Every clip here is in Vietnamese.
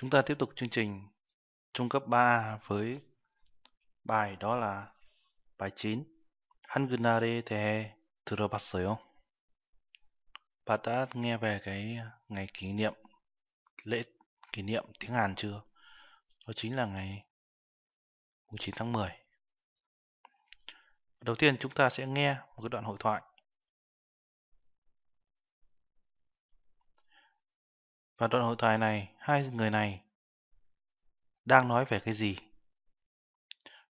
Chúng ta tiếp tục chương trình trung cấp 3 với bài đó là bài 9. 한글날에 대해 들어봤어요. Bạn đã nghe về cái ngày kỷ niệm lễ kỷ niệm tiếng Hàn chưa? Đó chính là ngày 9 tháng 10. Đầu tiên chúng ta sẽ nghe một cái đoạn hội thoại Và đoạn hội thoại này, hai người này đang nói về cái gì?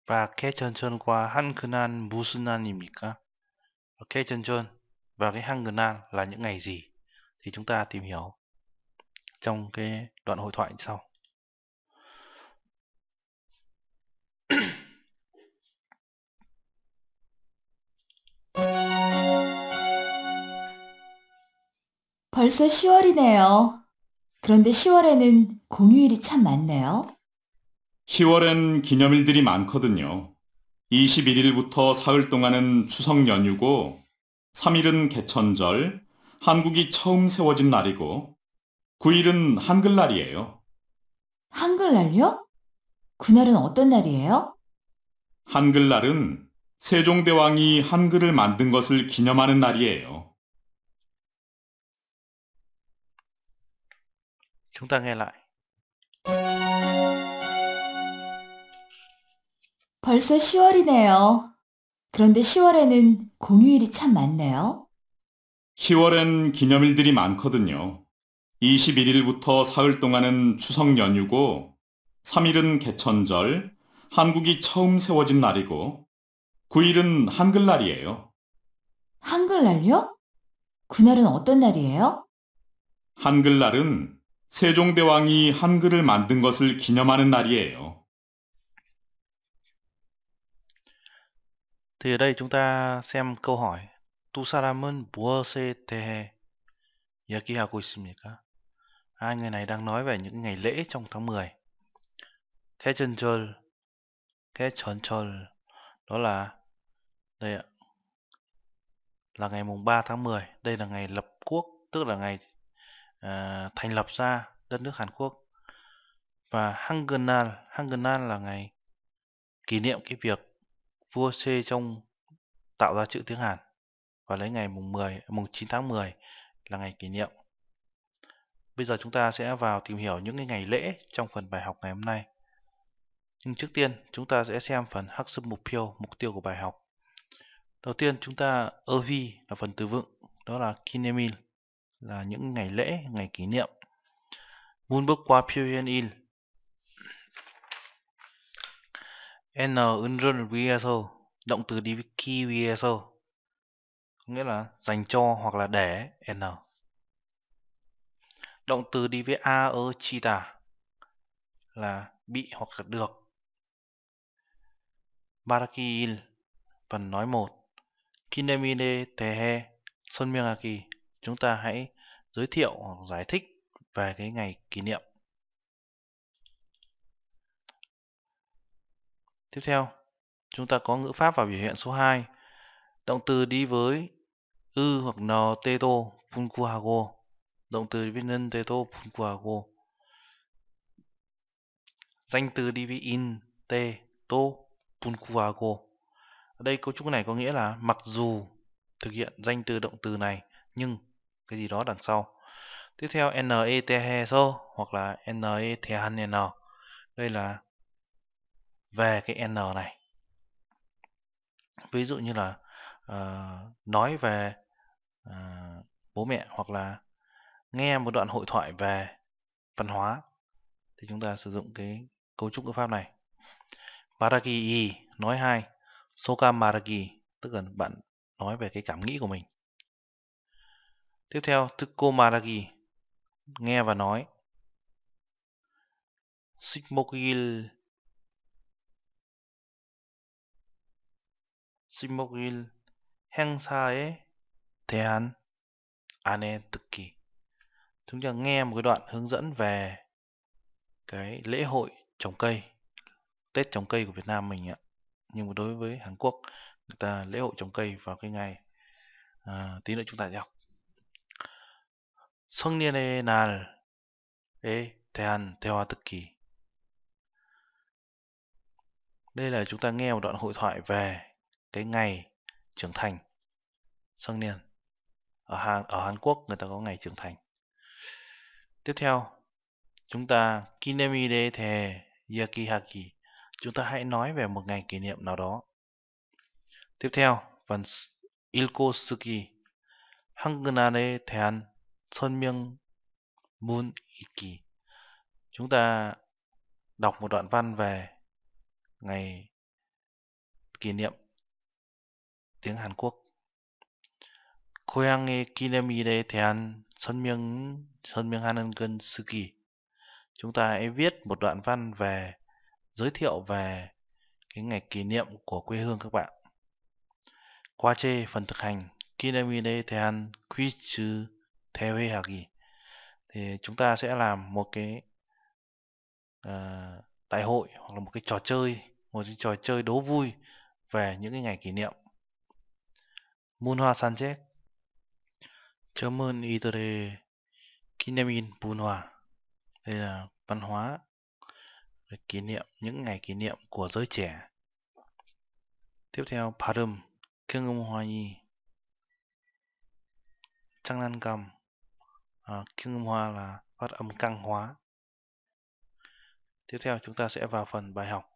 và khe 개천천과 한근한 무슨 날입니까? 개천천 và cái 한근한 là những ngày gì? Thì chúng ta tìm hiểu trong cái đoạn hội thoại sau. 벌써 10월이네요. 그런데 10월에는 공휴일이 참 많네요. 10월엔 기념일들이 많거든요. 21일부터 사흘 동안은 추석 연휴고 3일은 개천절, 한국이 처음 세워진 날이고 9일은 한글날이에요. 한글날요? 그날은 어떤 날이에요? 한글날은 세종대왕이 한글을 만든 것을 기념하는 날이에요. Chúng ta nghe lại. 벌써 10월이네요. 그런데 10월에는 공휴일이 참 많네요. 10월엔 기념일들이 많거든요. 21일부터 사흘 동안은 추석 연휴고 3일은 개천절, 한국이 처음 세워진 날이고 9일은 한글날이에요. 한글날요? 그날은 어떤 날이에요? 한글날은 세종대왕이 한글을 만든 것을 기념하는 날이에요. Thì ở đây chúng ta xem câu hỏi Tusaram은 무엇에 대해 이야기하고 있습니까? Hai người này đang nói về những ngày lễ trong tháng 10. 계절절, 계절절 đó là đây ạ, là ngày mùng 3 tháng 10. Đây là ngày lập quốc, tức là ngày À, thành lập ra đất nước Hàn Quốc và Hangnal Hangnal là ngày kỷ niệm cái việc vua Sejong tạo ra chữ tiếng Hàn và lấy ngày mùng 10 mùng 9 tháng 10 là ngày kỷ niệm. Bây giờ chúng ta sẽ vào tìm hiểu những cái ngày lễ trong phần bài học ngày hôm nay. Nhưng trước tiên, chúng ta sẽ xem phần hắc sub mục tiêu, mục tiêu của bài học. Đầu tiên, chúng ta vi là phần từ vựng, đó là kinemil là những ngày lễ, ngày kỷ niệm. Vun bước qua Pyongyang Il. N Unrun viaso động từ đi ki Vieso, nghĩa là dành cho hoặc là để N. Động từ đi với A ở e, tả là bị hoặc là được. Baraki Il, phần nói một. Kinemine Tehe, Sonmiangaki chúng ta hãy giới thiệu hoặc giải thích về cái ngày kỷ niệm. Tiếp theo, chúng ta có ngữ pháp và biểu hiện số 2. Động từ đi với ư hoặc n teto punkuago. Động từ đi với nhân teto punkuago. Danh từ đi với in te to punkuago. Ở đây cấu trúc này có nghĩa là mặc dù thực hiện danh từ động từ này nhưng cái gì đó đằng sau tiếp theo NETH e hoặc là NETHN e đây là về cái N này ví dụ như là uh, nói về uh, bố mẹ hoặc là nghe một đoạn hội thoại về văn hóa thì chúng ta sử dụng cái cấu trúc ngữ pháp này Maragi nói hai Soka Maragi tức là bạn nói về cái cảm nghĩ của mình Tiếp theo, Tsukomaragi nghe và nói. Sigmogil Sigmogil 행사에 대한 안내 듣기. Chúng ta nghe một cái đoạn hướng dẫn về cái lễ hội trồng cây, Tết trồng cây của Việt Nam mình ạ. Nhưng mà đối với Hàn Quốc, người ta lễ hội trồng cây vào cái ngày à, tí nữa chúng ta sẽ học. 성년의 날에 대한 대화 듣기. Đây là chúng ta nghe một đoạn hội thoại về cái ngày trưởng thành, 성년. Ở Hàn, ở Hàn Quốc người ta có ngày trưởng thành. Tiếp theo, chúng ta Kinemide Thề Yakihaki. Chúng ta hãy nói về một ngày kỷ niệm nào đó. Tiếp theo, phần Ilkosuki. Hangunare 대한 Sơn Miêng Moon Iki. Chúng ta đọc một đoạn văn về ngày kỷ niệm tiếng Hàn Quốc. 고향의 기념일에 대한 설명, 설명하는 건 쓰기. Chúng ta hãy viết một đoạn văn về giới thiệu về cái ngày kỷ niệm của quê hương các bạn. Qua chê phần thực hành 기념일에 대한 퀴즈 gì thì chúng ta sẽ làm một cái uh, đại hội hoặc là một cái trò chơi một cái trò chơi đố vui về những cái ngày kỷ niệm hoa 문화 산책 점은 이들의 기념인 문화 đây là văn hóa kỷ niệm những ngày kỷ niệm của giới trẻ tiếp theo 발음 경음화이 장난감 à, ờ, kinh âm hoa là phát âm căng hóa tiếp theo chúng ta sẽ vào phần bài học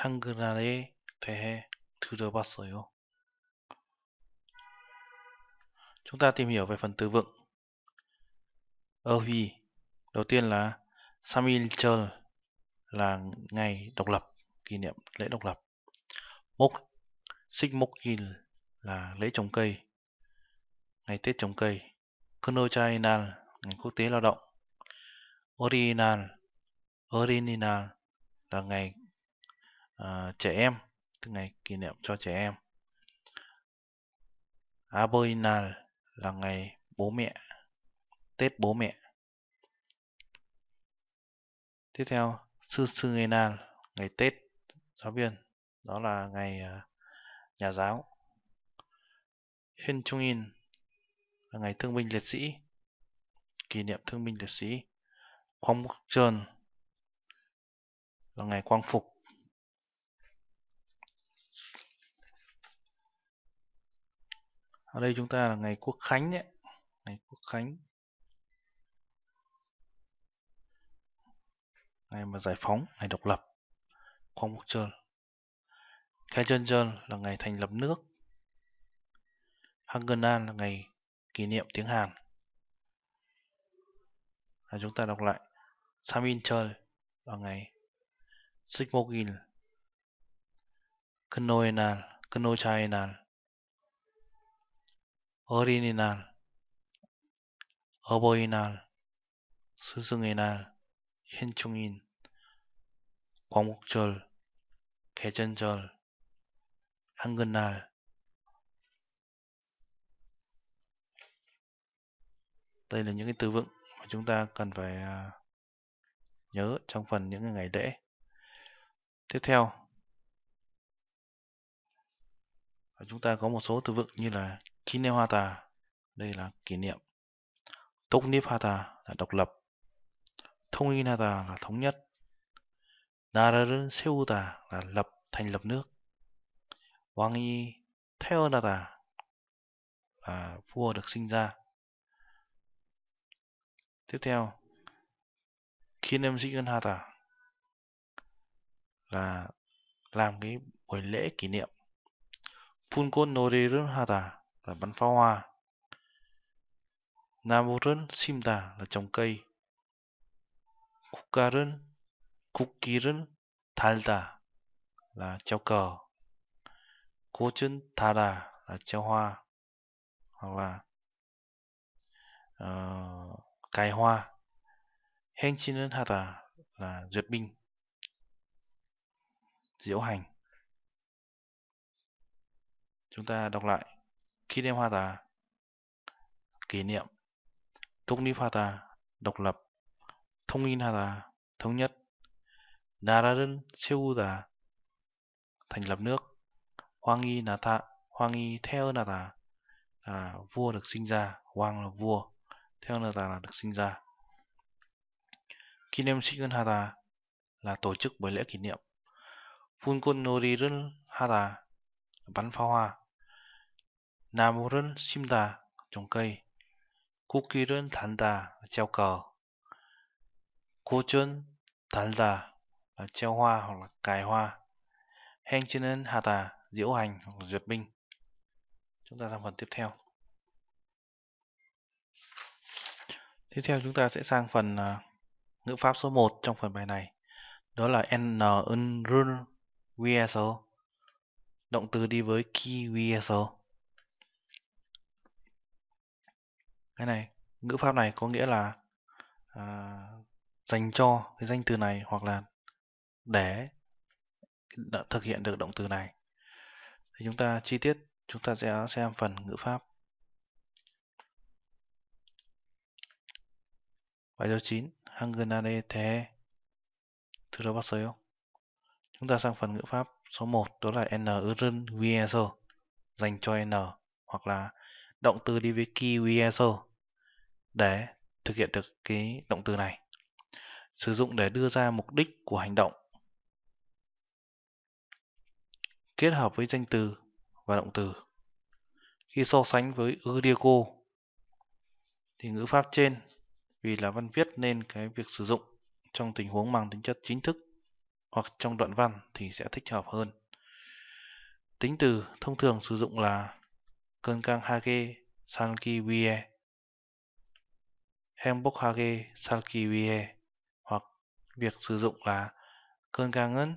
한글날에 대해 들어봤어요. Chúng ta tìm hiểu về phần từ vựng. Ở Huy, đầu tiên là Samil Chol là ngày độc lập kỷ niệm lễ độc lập. Mốc Xích Mốc Gil là lễ trồng cây, ngày Tết trồng cây. Konochainal, ngày quốc tế lao động. Orinal, Orinal là ngày uh, trẻ em, tức ngày kỷ niệm cho trẻ em. Aboinal là ngày bố mẹ, Tết bố mẹ. Tiếp theo, Susungenal, ngày Tết giáo viên đó là ngày à, nhà giáo Hin Chung In là ngày thương binh liệt sĩ kỷ niệm thương binh liệt sĩ Quang Búc Trơn là ngày quang phục ở đây chúng ta là ngày quốc khánh đấy ngày quốc khánh ngày mà giải phóng ngày độc lập trơn, trơn trơn là ngày thành lập nước. an là ngày kỷ niệm tiếng Hàn. Và chúng ta đọc lại Samin trơn là ngày sư Knoenal Knochaenal Orininal Oboinal in, 날, Mục Trơn 계절절 한글날 Đây là những cái từ vựng mà chúng ta cần phải à, nhớ trong phần những ngày lễ. Tiếp theo, à, chúng ta có một số từ vựng như là Kinehata, đây là kỷ niệm. Toknifata là độc lập. Thông là thống nhất. 나라를 세우다 lập thành lập nước 왕이 태어나다 là vua được sinh ra tiếp theo khiến em sinh hata là làm cái buổi lễ kỷ niệm Funkon Norirun Hata là bắn pháo hoa. Namurun Simta là trồng cây. Kukarun 국기를 달다 là treo cờ 꽃은 달아 là treo hoa hoặc là uh, cài hoa 행진은 하다 là duyệt binh diễu hành chúng ta đọc lại khi đêm hoa tà kỷ niệm tung ni hoa tà độc lập thông in hoa tà thống nhất 나라를 세우다 thành lập nước hoàng nghi là thạ hoàng nghi theo là tà vua được sinh ra hoàng là vua theo là tà là được sinh ra kỷ niệm là tổ chức buổi lễ kỷ niệm funkun norirun hata bắn pháo hoa namurun simda trồng cây kukirun thanda treo cờ 고전 달다 treo hoa hoặc là cài hoa hen trên nên hà tà diễu hành hoặc duyệt binh chúng ta sang phần tiếp theo tiếp theo chúng ta sẽ sang phần uh, ngữ pháp số 1 trong phần bài này đó là n un run vsl e động từ đi với key vsl cái này ngữ pháp này có nghĩa là à, dành cho cái danh từ này hoặc là để thực hiện được động từ này thì chúng ta chi tiết chúng ta sẽ xem phần ngữ pháp bài số 9 Hangunare thế thứ đó bắt sớm chúng ta sang phần ngữ pháp số 1 đó là n urun vieso dành cho n hoặc là động từ đi với ki vieso để thực hiện được cái động từ này sử dụng để đưa ra mục đích của hành động kết hợp với danh từ và động từ. Khi so sánh với Udiago thì ngữ pháp trên vì là văn viết nên cái việc sử dụng trong tình huống mang tính chất chính thức hoặc trong đoạn văn thì sẽ thích hợp hơn. Tính từ thông thường sử dụng là cơn cang hage sanki wie, hembok hage sanki wie hoặc việc sử dụng là cơn cang ngân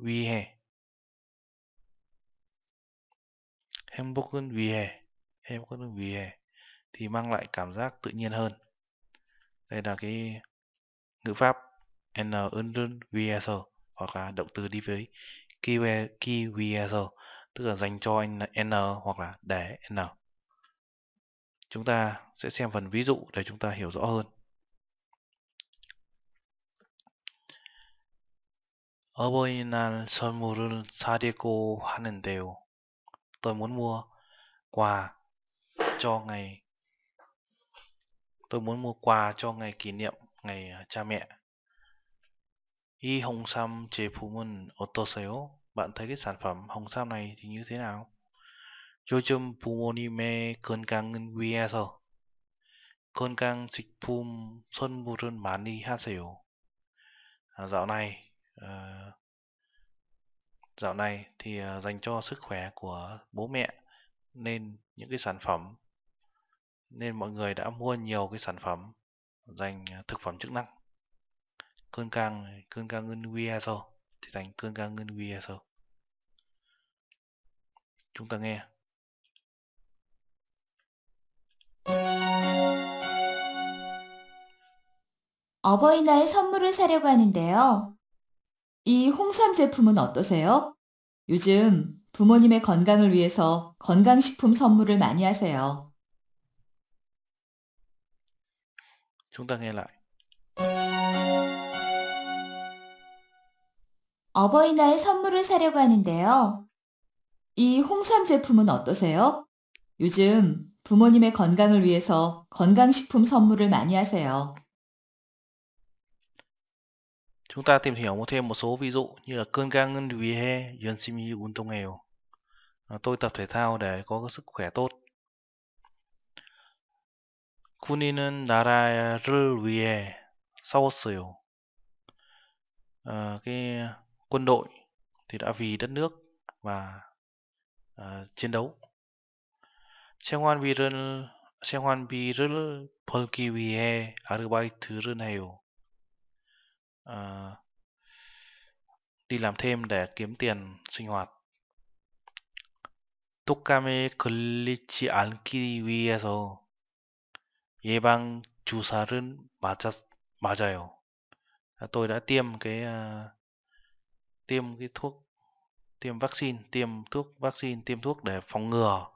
위해 행복은 위해 행복은 위해 thì mang lại cảm giác tự nhiên hơn đây là cái ngữ pháp n ơn vieser hoặc là động từ đi với key vieser tức là dành cho n, n hoặc là để n chúng ta sẽ xem phần ví dụ để chúng ta hiểu rõ hơn 어버이날 선물을 사려고 하는데요. Tôi muốn mua quà cho ngày Tôi muốn mua quà cho ngày kỷ niệm ngày cha mẹ. Y hồng sam chế 부문 어떠세요? Bạn thấy cái sản phẩm hồng sam này thì như thế nào? 요즘 부모님의 건강은 위해서 건강식품 선물은 많이 하세요. À, dạo này Ờ, dạo này thì ờ, dành cho sức khỏe của bố mẹ nên những cái sản phẩm nên mọi người đã mua nhiều cái sản phẩm dành ờ, thực phẩm chức năng cơn càng cơn càng ngân guiezo thì thành cơn càng ngân guiezo chúng ta nghe 선물을 사려고 하는데요 이 홍삼 제품은 어떠세요? 요즘 부모님의 건강을 위해서 건강식품 선물을 많이 하세요. c h ú n 어버이날 선물을 사려고 하는데요. 이 홍삼 제품은 어떠세요? 요즘 부모님의 건강을 위해서 건강식품 선물을 많이 하세요. Chúng ta tìm hiểu thêm một số ví dụ như là cơn ga ngân đùihe un tông eo. À, tôi tập thể thao để có sức khỏe tốt. 군인은 나라를 위해 싸웠어요. À, cái quân đội thì đã vì đất nước và à, chiến đấu. 생활비를 생활비를 벌기 위해 아르바이트를 해요 à, đi làm thêm để kiếm tiền sinh hoạt. 똑감에 걸리지 않기 위해서 예방 주사를 맞았 맞아요. Tôi đã tiêm cái uh, tiêm cái thuốc tiêm vaccine tiêm thuốc vaccine tiêm thuốc để phòng ngừa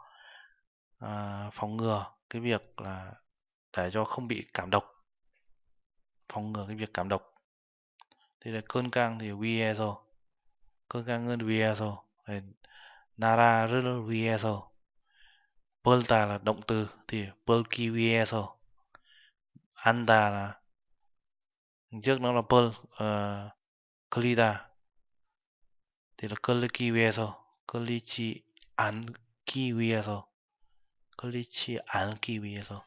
à, phòng ngừa cái việc là để cho không bị cảm độc phòng ngừa cái việc cảm độc thì là cơn căng thì vieso cơn căng ngân vieso nara rất là vieso Pulta là động từ thì Pulki Vieso Anda là trước nó là Pul uh, ờ, Clita thì là Cliki Vieso Clichi Anki Vieso Clichi Anki Vieso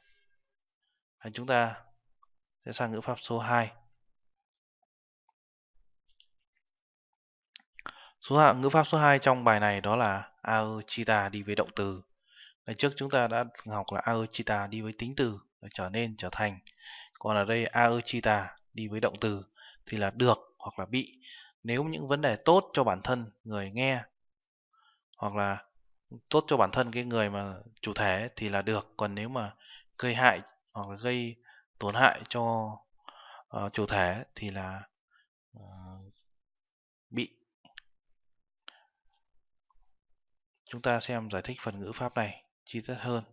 chúng ta sẽ sang ngữ pháp số 2 Số hạng ngữ pháp số 2 trong bài này đó là aochita đi với động từ. Ngày trước chúng ta đã học là aochita đi với tính từ, trở nên, trở thành. Còn ở đây aochita đi với động từ thì là được hoặc là bị. Nếu những vấn đề tốt cho bản thân người nghe hoặc là tốt cho bản thân cái người mà chủ thể thì là được. Còn nếu mà gây hại hoặc là gây tổn hại cho uh, chủ thể thì là uh, Chúng ta xem giải thích phần ngữ pháp này chi tiết hơn.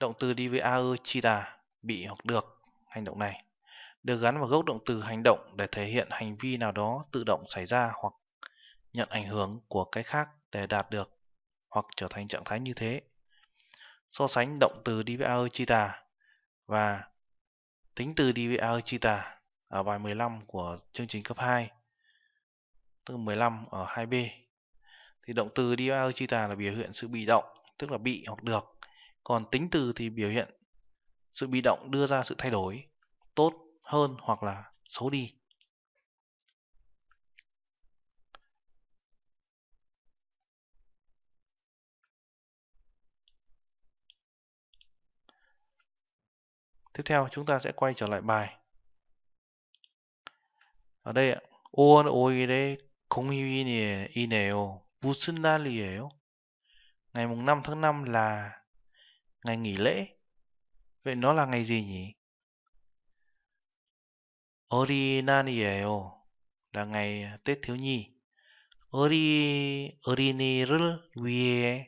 Động từ đi với AE chi đà, bị hoặc được hành động này được gắn vào gốc động từ hành động để thể hiện hành vi nào đó tự động xảy ra hoặc nhận ảnh hưởng của cái khác để đạt được hoặc trở thành trạng thái như thế. So sánh động từ đi với AE chi tà và tính từ đi với AE chi tà ở bài 15 của chương trình cấp 2 tức 15 ở 2B. Thì động từ đi bao chi tà là biểu hiện sự bị động, tức là bị hoặc được. Còn tính từ thì biểu hiện sự bị động đưa ra sự thay đổi, tốt hơn hoặc là xấu đi. Tiếp theo chúng ta sẽ quay trở lại bài. Ở đây ạ, ôn ôi đấy 공휴일이네요. 무슨 날이에요? Ngày mùng 5 tháng 5 là ngày nghỉ lễ. Vậy nó là ngày gì nhỉ? 어린날이에요. là ngày Tết thiếu nhi. 어리 어린이를 위해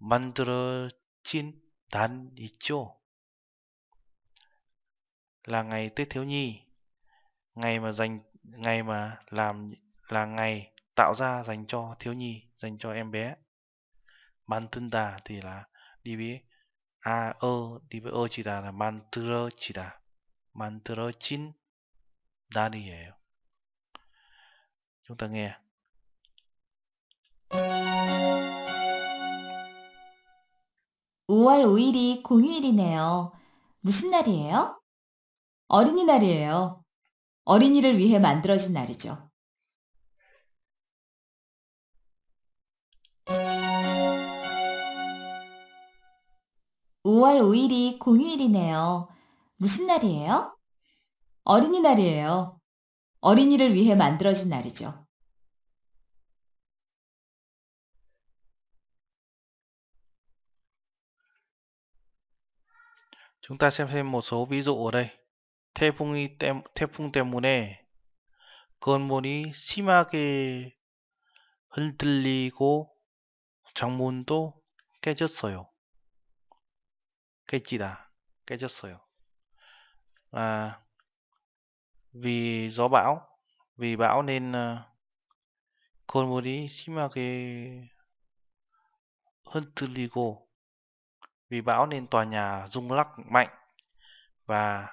만들어진 날이죠 là ngày Tết thiếu nhi. Ngày mà dành ngày mà làm là ngày tạo ra dành cho thiếu nhi, dành cho em bé. Ban tân đà thì là đi với a ơ đi với ơ chỉ đà là ban tư chỉ đà. Man 들어 진 날이에요. chúng ta nghe (5월 5일이) 공휴일이네요 무슨 날이에요 어린이날이에요 어린이를 위해 만들어진 날이죠 5월 5일이 공휴일이네요. 무슨 날이에요? 어린이날이에요. 어린이를 위해 만들어진 날이죠. Chúng ta xem thêm một số ví dụ ở đây. 태풍이 태풍 때문에 건물이 심하게 흔들리고 장문도 깨졌어요. 깨지다 깨졌어요. À, vì gió bão, vì bão nên ờ, 건물이 심하게 흔들리고 vì bão nên tòa nhà rung lắc mạnh và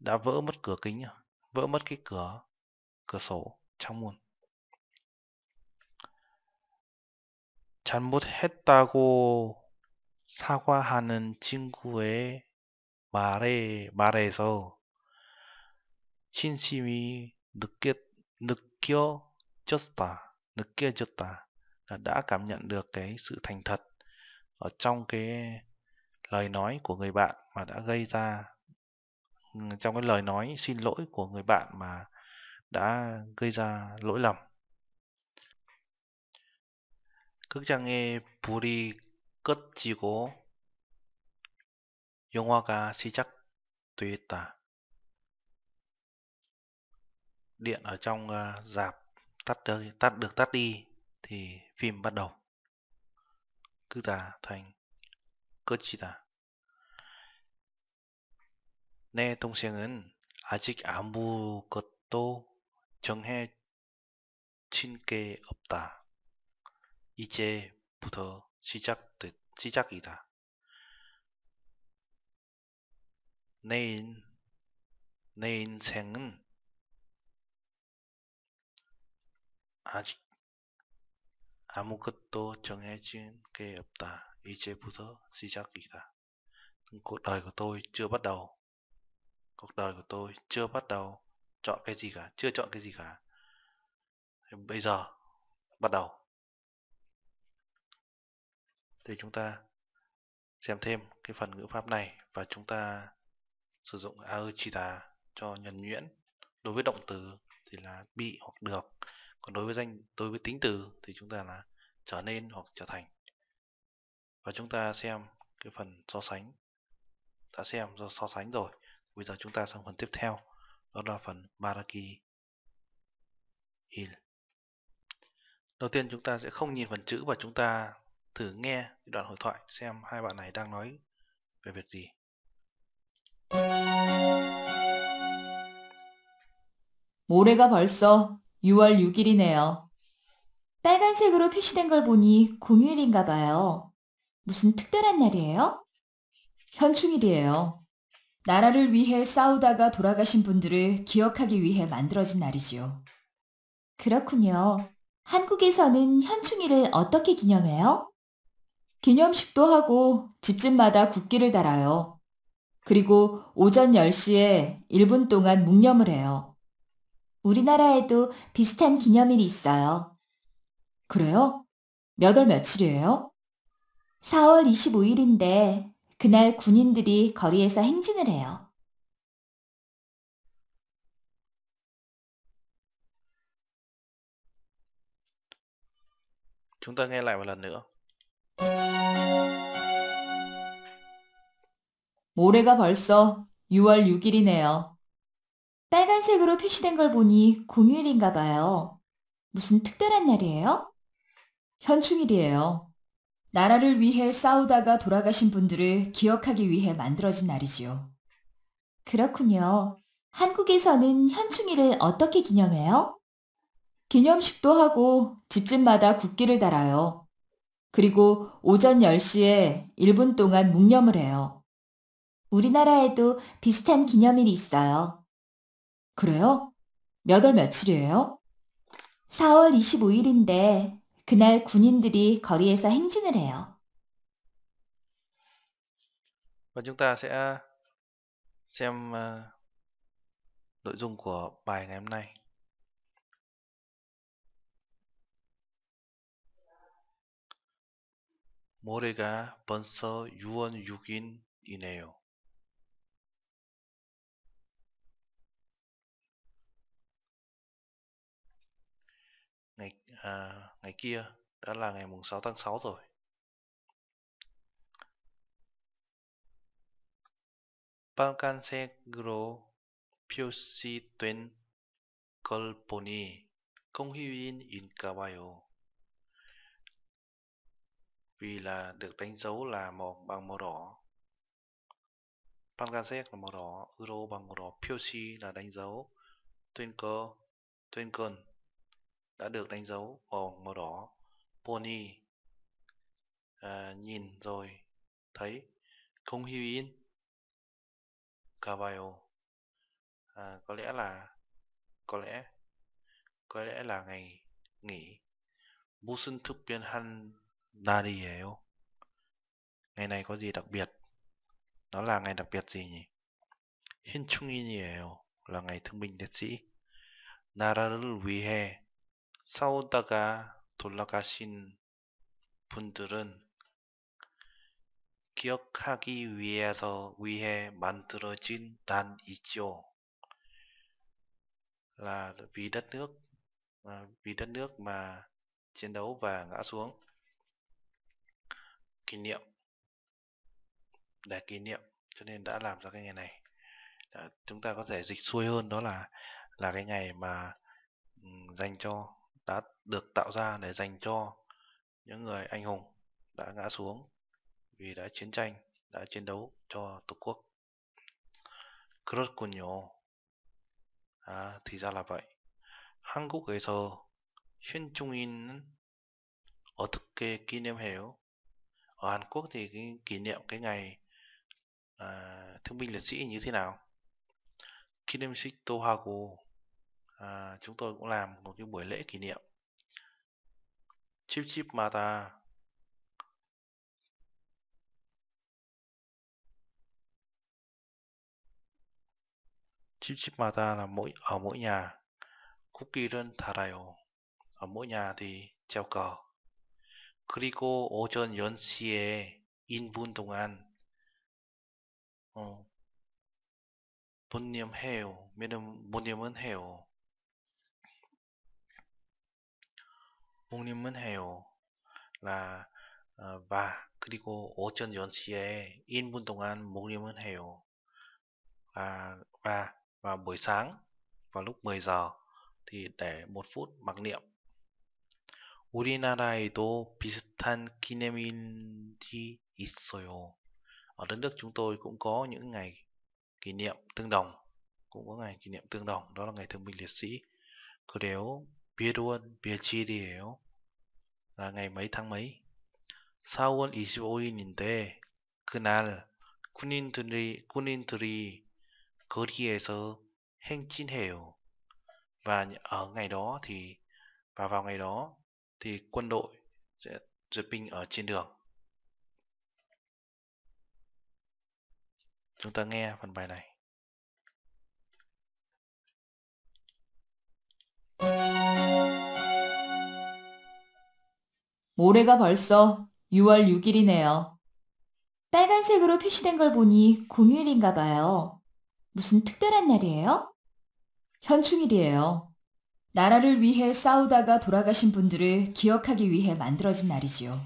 đã vỡ mất cửa kính, vỡ mất cái cửa cửa sổ trong môn. 잘못했다고 사과하는 친구의 말에, 말에서 진심이 느껴, 느껴졌다. 느껴졌다. Là đã cảm nhận được cái sự thành thật ở trong cái lời nói của người bạn mà đã gây ra ừ, trong cái lời nói xin lỗi của người bạn mà đã gây ra lỗi lầm 극장의 불이 꺼지고 영화가 시작되었다. Điện ở trong dạp ờ, tắt được, tắt được tắt đi thì phim bắt đầu. Cứ tả thành 끝이다. 내 동생은 아직 아무것도 정해진 게 없다. 이제부터 시작되, 시작이다. 내, 인, 내 인생은 아직 아무것도 정해진 게 없다. 이제부터 시작이다. Cuộc đời của tôi chưa bắt đầu. Cuộc đời của tôi chưa bắt đầu. Chọn cái gì cả, chưa chọn cái gì cả. Bây giờ bắt đầu. thì chúng ta xem thêm cái phần ngữ pháp này và chúng ta sử dụng aochita cho nhuần nhuyễn đối với động từ thì là bị hoặc được còn đối với danh đối với tính từ thì chúng ta là trở nên hoặc trở thành và chúng ta xem cái phần so sánh đã xem do so sánh rồi bây giờ chúng ta sang phần tiếp theo đó là phần Baraki Hill đầu tiên chúng ta sẽ không nhìn phần chữ và chúng ta thử nghe đoạn hội thoại xem hai bạn này đang nói về việc gì. 모레가 벌써 6월 6일이네요. 빨간색으로 표시된 걸 보니 공휴일인가 봐요. 무슨 특별한 날이에요? 현충일이에요. 나라를 위해 싸우다가 돌아가신 분들을 기억하기 위해 만들어진 날이지요. 그렇군요. 한국에서는 현충일을 어떻게 기념해요? 기념식도 하고 집집마다 국기를 달아요. 그리고 오전 10시에 1분 동안 묵념을 해요. 우리나라에도 비슷한 기념일이 있어요. 그래요? 몇 월 며칠이에요? 4월 25일인데 그날 군인들이 거리에서 행진을 해요. Chúng ta nghe lại một lần nữa. 모레가 벌써 6월 6일이네요. 빨간색으로 표시된 걸 보니 공휴일인가 봐요. 무슨 특별한 날이에요? 현충일이에요. 나라를 위해 싸우다가 돌아가신 분들을 기억하기 위해 만들어진 날이지요. 그렇군요. 한국에서는 현충일을 어떻게 기념해요? 기념식도 하고 집집마다 국기를 달아요. 그리고 오전 10시에 1분 동안 묵념을 해요. 우리나라에도 비슷한 기념일이 있어요. 그래요? 몇 월 며칠이에요? 4월 25일인데 그날 군인들이 거리에서 행진을 해요. Và chúng ta sẽ xem uh, nội dung của bài ngày hôm nay. 모레가 번서 6월 6일이네요. ngày à, ngày kia đã là ngày mùng 6 tháng 6 rồi. 빨간색으로 công 걸 보니 공휴일인가 봐요 vì là được đánh dấu là màu bằng màu đỏ. Pangazek là màu đỏ, Euro bằng màu đỏ, Pyoshi là đánh dấu, Twinkle, Twinkle đã được đánh dấu màu màu đỏ, Pony à, nhìn rồi thấy không hiu in Caballo à, có lẽ là có lẽ có lẽ là ngày nghỉ Busun Thupian Han 날이에요. ngày này có gì đặc biệt? Nó là ngày đặc biệt gì nhỉ? hin충인이에요. là ngày thương binh liệt sĩ. 나라를 위해 싸우다가 돌아가신 분들은 기억하기 위해서 위해 만들어진 단이죠. là vì đất nước à, vì đất nước mà chiến đấu và ngã xuống kỷ niệm để kỷ niệm cho nên đã làm ra cái ngày này đã, chúng ta có thể dịch xuôi hơn đó là là cái ngày mà dành cho đã được tạo ra để dành cho những người anh hùng đã ngã xuống vì đã chiến tranh đã chiến đấu cho tổ quốc 그렇군요. À, thì ra là vậy. 한국에서 현충일은 어떻게 기념해요? ở Hàn Quốc thì cái kỷ niệm cái ngày à, thương binh liệt sĩ như thế nào Kinemishik Tohaku à, chúng tôi cũng làm một cái buổi lễ kỷ niệm Chip Chip Mata Chip Chip Mata là mỗi ở mỗi nhà Cookie Run Tharayo ở mỗi nhà thì treo cờ 그리고 오전 10시에 인분 동안 어, 본념해요. 모님은 해요. 목님은 해요. 라, 어, 바, 그리고 오전 10시에 인분 동안 목님은 해요. À, và vào buổi sáng vào lúc 10 giờ thì để một phút mặc niệm 우리나라에도 비슷한 기념일이 있어요. Ở đất nước chúng tôi cũng có những ngày kỷ niệm tương đồng, cũng có ngày kỷ niệm tương đồng, đó là ngày thương binh liệt sĩ. 그래요. 비에로원 며칠이에요. là ngày mấy tháng mấy. 4월 25일인데 그날 군인들이 군인들이 거리에서 행진해요. Và ở ngày đó thì và vào ngày đó thì quân đội sẽ duyệt binh ở trên đường. Chúng ta nghe phần bài này. 모레가 벌써 6월 6일이네요. 빨간색으로 표시된 걸 보니 공휴일인가 봐요. 무슨 특별한 날이에요? 현충일이에요. 나라를 위해 싸우다가 돌아가신 분들을 기억하기 위해 만들어진 날이지요.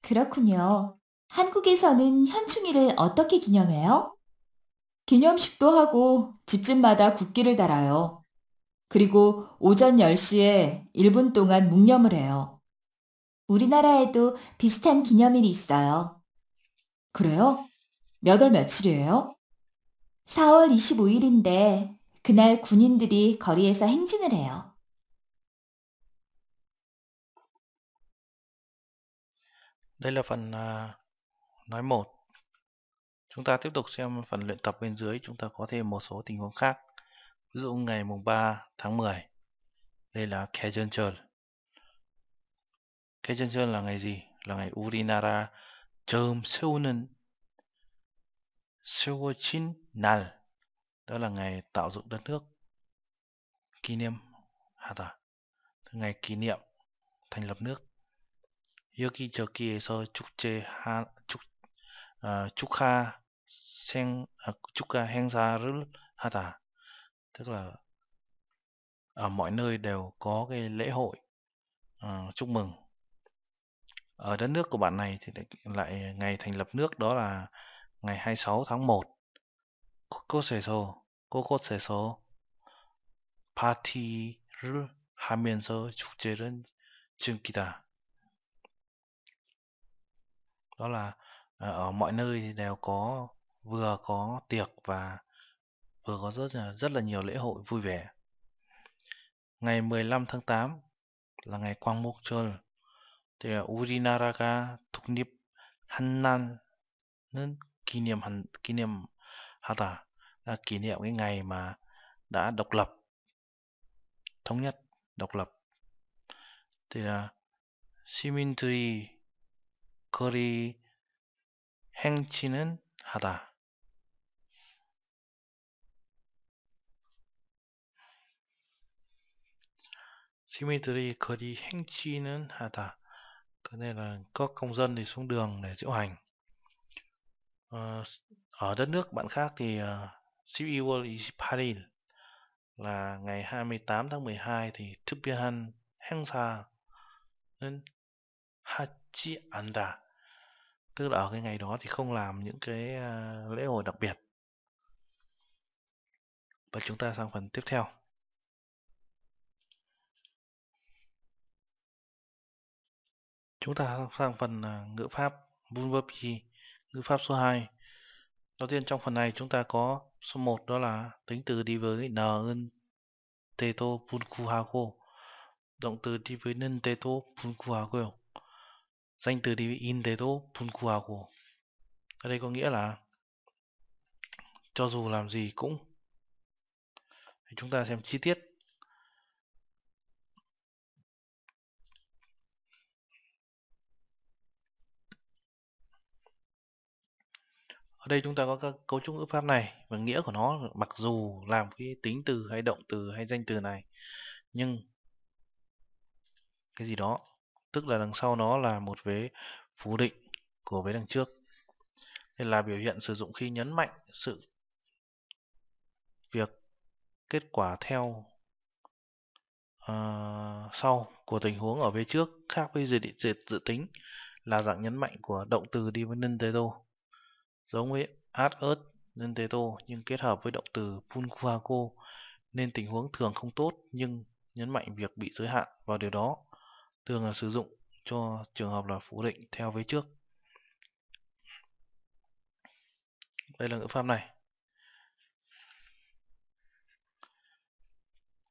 그렇군요. 한국에서는 현충일을 어떻게 기념해요? 기념식도 하고 집집마다 국기를 달아요. 그리고 오전 10시에 1분 동안 묵념을 해요. 우리나라에도 비슷한 기념일이 있어요. 그래요? 몇 월 며칠이에요? 4월 25일인데 그날 군인들이 거리에서 행진을 해요. Đây phần à, nói 1. Chúng ta tiếp tục xem phần luyện tập bên dưới chúng ta có thêm một số tình huống khác. Ví dụ ngày mùng 3 tháng 10. Đây là Kejenchol. Kejenchol là ngày gì? Là ngày Urinara Chom Seunen Seuochin Nal đó là ngày tạo dựng đất nước kỷ niệm hả à, ta ngày kỷ niệm thành lập nước 여기 저기에서 축제 하, 축, 어, 축하 생 아, 축하 행사를 하다 tức là ở mọi nơi đều có cái lễ hội uh, chúc mừng ở đất nước của bạn này thì lại ngày thành lập nước đó là ngày 26 tháng 1 그곳에서 그곳에서 파티를 하면서 축제는 즐기다. Đó là ở mọi nơi đều có vừa có tiệc và vừa có rất là, rất là nhiều lễ hội vui vẻ. Ngày 15 tháng 8 là ngày Kwangmukjeol thì 우리나라가 독립 한 날은 기념한 기념 hoặc ta, là kỷ niệm cái ngày mà đã độc lập thống nhất độc lập thì là 시민들이 거리 행진은 하다. 시민들이 거리 행진은 하다. Cái này là các công dân thì xuống đường để diễu hành. Ờ, ở đất nước bạn khác thì uh, ờ, CE World Party là ngày 28 tháng 12 thì 특별한 행사는 하지 않다. Tức là ở cái ngày đó thì không làm những cái ờ, lễ hội đặc biệt. Và chúng ta sang phần tiếp theo. Chúng ta sang phần ờ, ngữ pháp Vulverb ngữ pháp số 2 Đầu tiên trong phần này chúng ta có số 1 đó là tính từ đi với n ơn teto punkuhako. Động từ đi với n to punkuhako. Danh từ đi với in to punkuhako. Ở đây có nghĩa là cho dù làm gì cũng. chúng ta xem chi tiết Ở đây chúng ta có các cấu trúc ngữ pháp này và nghĩa của nó mặc dù làm cái tính từ hay động từ hay danh từ này nhưng cái gì đó tức là đằng sau nó là một vế phủ định của vế đằng trước nên là biểu hiện sử dụng khi nhấn mạnh sự việc kết quả theo uh, sau của tình huống ở phía trước khác với dự, định, dự, dự tính là dạng nhấn mạnh của động từ đi với nâng tới Giống với nên AdEarth tô nhưng kết hợp với động từ Punkuhako nên tình huống thường không tốt nhưng nhấn mạnh việc bị giới hạn vào điều đó thường là sử dụng cho trường hợp là phủ định theo với trước. Đây là ngữ pháp này.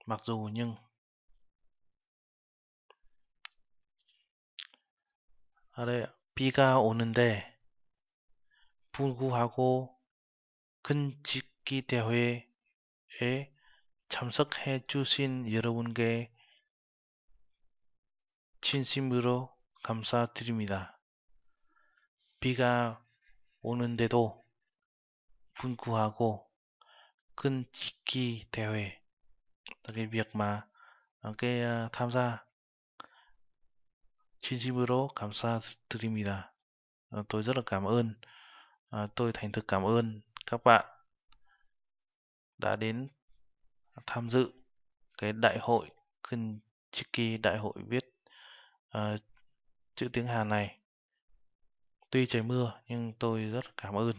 Mặc dù nhưng ở đây Pika 오는데 불구하고 근직기 대회에 참석해 주신 여러분께 진심으로 감사드립니다. 비가 오는데도 분구하고 끈찍기 대회 cái 역마 ệ c mà c 진심으로 감사드립니다. 도 ô i rất là à, tôi thành thực cảm ơn các bạn đã đến tham dự cái đại hội Kenchiki đại hội viết à, chữ tiếng Hàn này tuy trời mưa nhưng tôi rất cảm ơn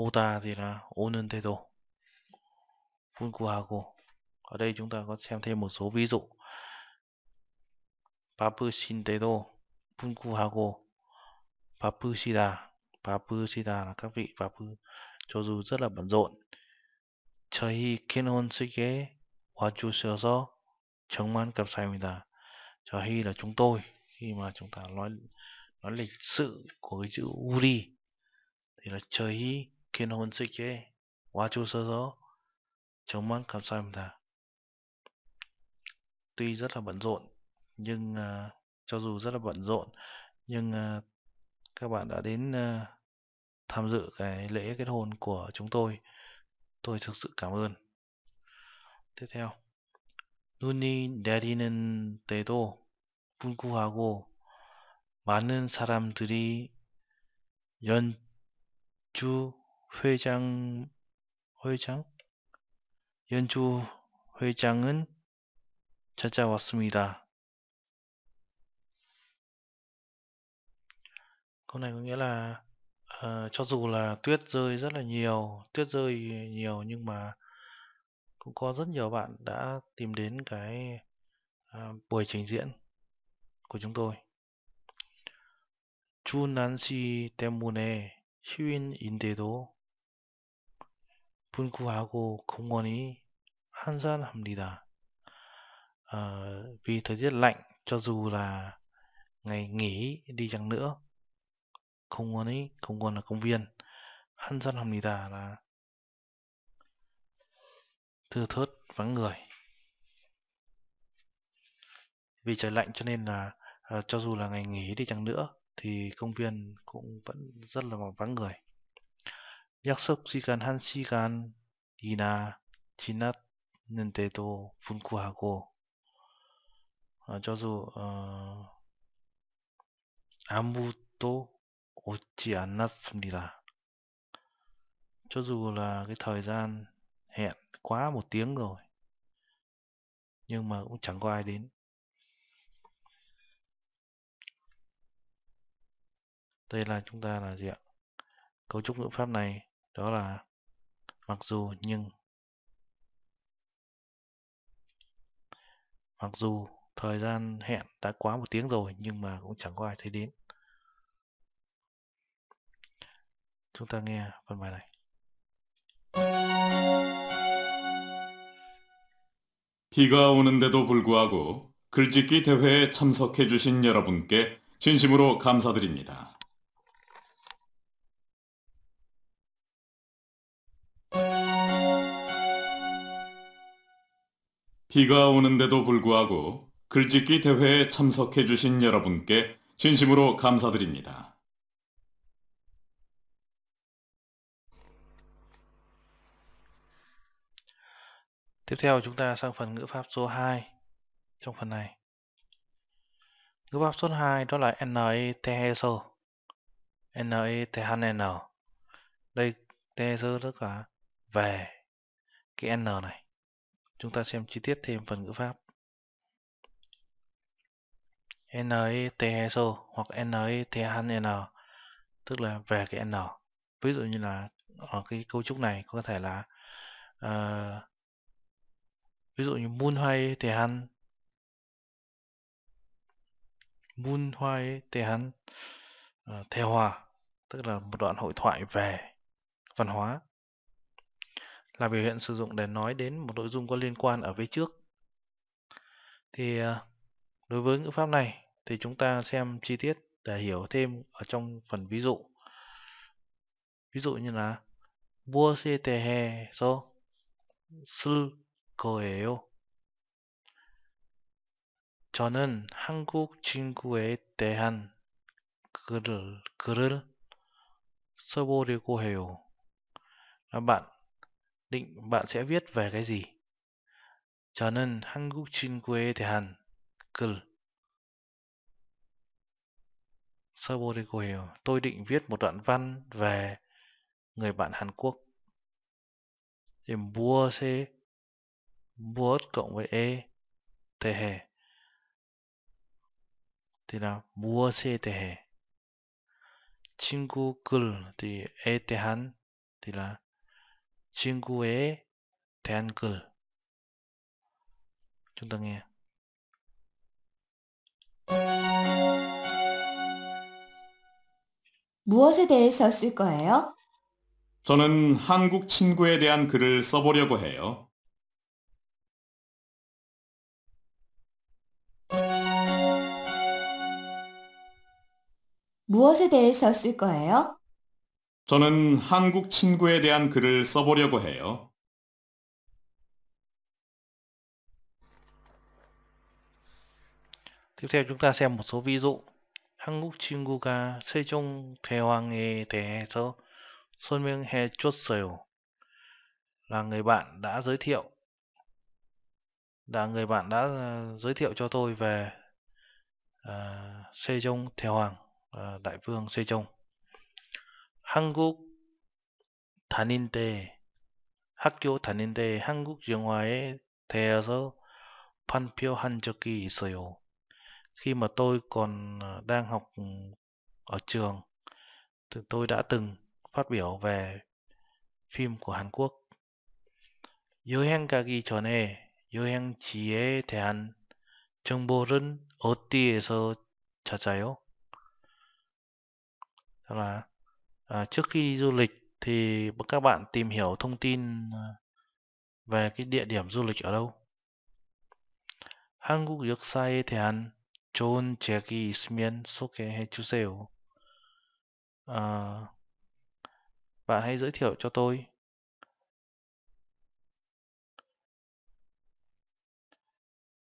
Ota thì là 오는 태도 분구하고 ở đây chúng ta có xem thêm một số ví dụ 바쁘신 태도 분구하고 바쁘시다 Papu Sita là các vị Papu dù rất là bận rộn. chống 저희 킨혼스게 와주셔서 정말 감사합니다. 저희 là chúng tôi khi mà chúng ta nói nói lịch sự của cái chữ uri thì là chống 저희 킨혼스게 sai mình ta. Tuy rất là bận rộn nhưng uh, cho dù rất là bận rộn nhưng uh, các bạn đã đến tham dự cái lễ kết hôn của chúng tôi. Tôi thực sự cảm ơn. Tiếp theo. 눈이 내리는 때도 불구하고 많은 사람들이 연주 회장 회장 연주 회장은 찾아왔습니다. Câu này có nghĩa là ờ, cho dù là tuyết rơi rất là nhiều, tuyết rơi nhiều nhưng mà cũng có rất nhiều bạn đã tìm đến cái à, buổi trình diễn của chúng tôi. 주 난시 때문에 시위인데도 분구하고 공원이 한산합니다. À, vì thời tiết lạnh cho dù là ngày nghỉ đi chăng nữa 공원의 공원은 공원 한 사람입니다 là thưa thớt vắng người vì trời lạnh cho nên là à, cho dù là ngày nghỉ đi chăng nữa thì công viên cũng vẫn rất là vắng người 약속 시간 1시간이나 지났는데도 불구하고 어, 저도 어, 아무도 오지 않았습니다. Cho dù là cái thời gian hẹn quá một tiếng rồi, nhưng mà cũng chẳng có ai đến. Đây là chúng ta là gì ạ? Cấu trúc ngữ pháp này đó là mặc dù nhưng mặc dù thời gian hẹn đã quá một tiếng rồi nhưng mà cũng chẳng có ai thấy đến chúng ta nghe phần bài này. 비가 오는데도 불구하고 글짓기 대회에 참석해 주신 여러분께 진심으로 감사드립니다. 비가 오는데도 불구하고 글짓기 대회에 참석해 주신 여러분께 진심으로 감사드립니다. Tiếp theo chúng ta sang phần ngữ pháp số 2 trong phần này. Ngữ pháp số 2 đó là NETHESER. NETHN. E e e Đây THESER tức là về cái N này. Chúng ta xem chi tiết thêm phần ngữ pháp. NETHESER hoặc NETHN tức là về cái N. Ví dụ như là ở cái cấu trúc này có thể là uh, ví dụ như Moon Hoai Tehan Moon Hoai Tehan uh, ờ, Thề Hòa tức là một đoạn hội thoại về văn hóa là biểu hiện sử dụng để nói đến một nội dung có liên quan ở phía trước thì ờ, đối với ngữ pháp này thì chúng ta xem chi tiết để hiểu thêm ở trong phần ví dụ ví dụ như là vua xe tề hè so sư 거예요. 저는 한국 친구에 대한 글을, 글을 써보려고 해요. Bạn định bạn sẽ viết về cái gì? 저는 한국 친구에 대한 글 써보려고 해요. Tôi định viết một đoạn văn về người bạn Hàn Quốc. Thì mua 무엇 cộng với 에 대해 thì là 무엇에 대해 친구글 thì 에 대한 thì là 친구에 대한 글 chúng ta nghe 무엇에 대해서 쓸 거예요? 저는 한국 친구에 대한 글을 써보려고 해요. 무엇에 대해서 쓸 거예요? 저는 한국 친구에 대한 글을 써보려고 해요. Tiếp theo chúng ta xem một số ví dụ. 한국 친구가 세종 대왕에 대해서 설명해 줬어요. Là người bạn đã giới thiệu. Là người bạn đã giới thiệu cho tôi về uh, 세종 대왕. đại vương Sejong. 한국 다닌 때 학교 다닌 때 한국 영화에 대해서 판표한 적이 있어요. Khi mà tôi còn đang học ở trường, thì tôi đã từng phát biểu về phim của Hàn Quốc. 여행 가기 전에 여행지에 대한 정보는 어디에서 찾아요? là à, trước khi đi du lịch thì các bạn tìm hiểu thông tin à, về cái địa điểm du lịch ở đâu. 한국 역사에 대한 좋은 책이 있으면 소개해 주세요. À, bạn hãy giới thiệu cho tôi.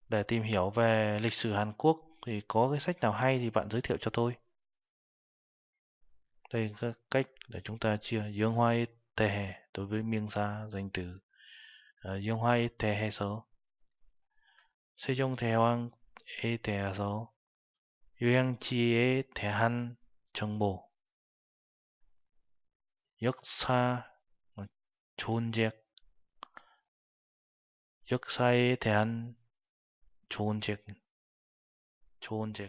Để tìm hiểu về lịch sử Hàn Quốc thì có cái sách nào hay thì bạn giới thiệu cho tôi. Đây là các cách để chúng ta chia dương hoai tè đối với miêng xa danh từ à, dương hoai tè hè số. Xây trong tè hoang ế tè hà số. Yuang chi ế tè hăn 정보 역사 존재 역사에 대한 존재 존재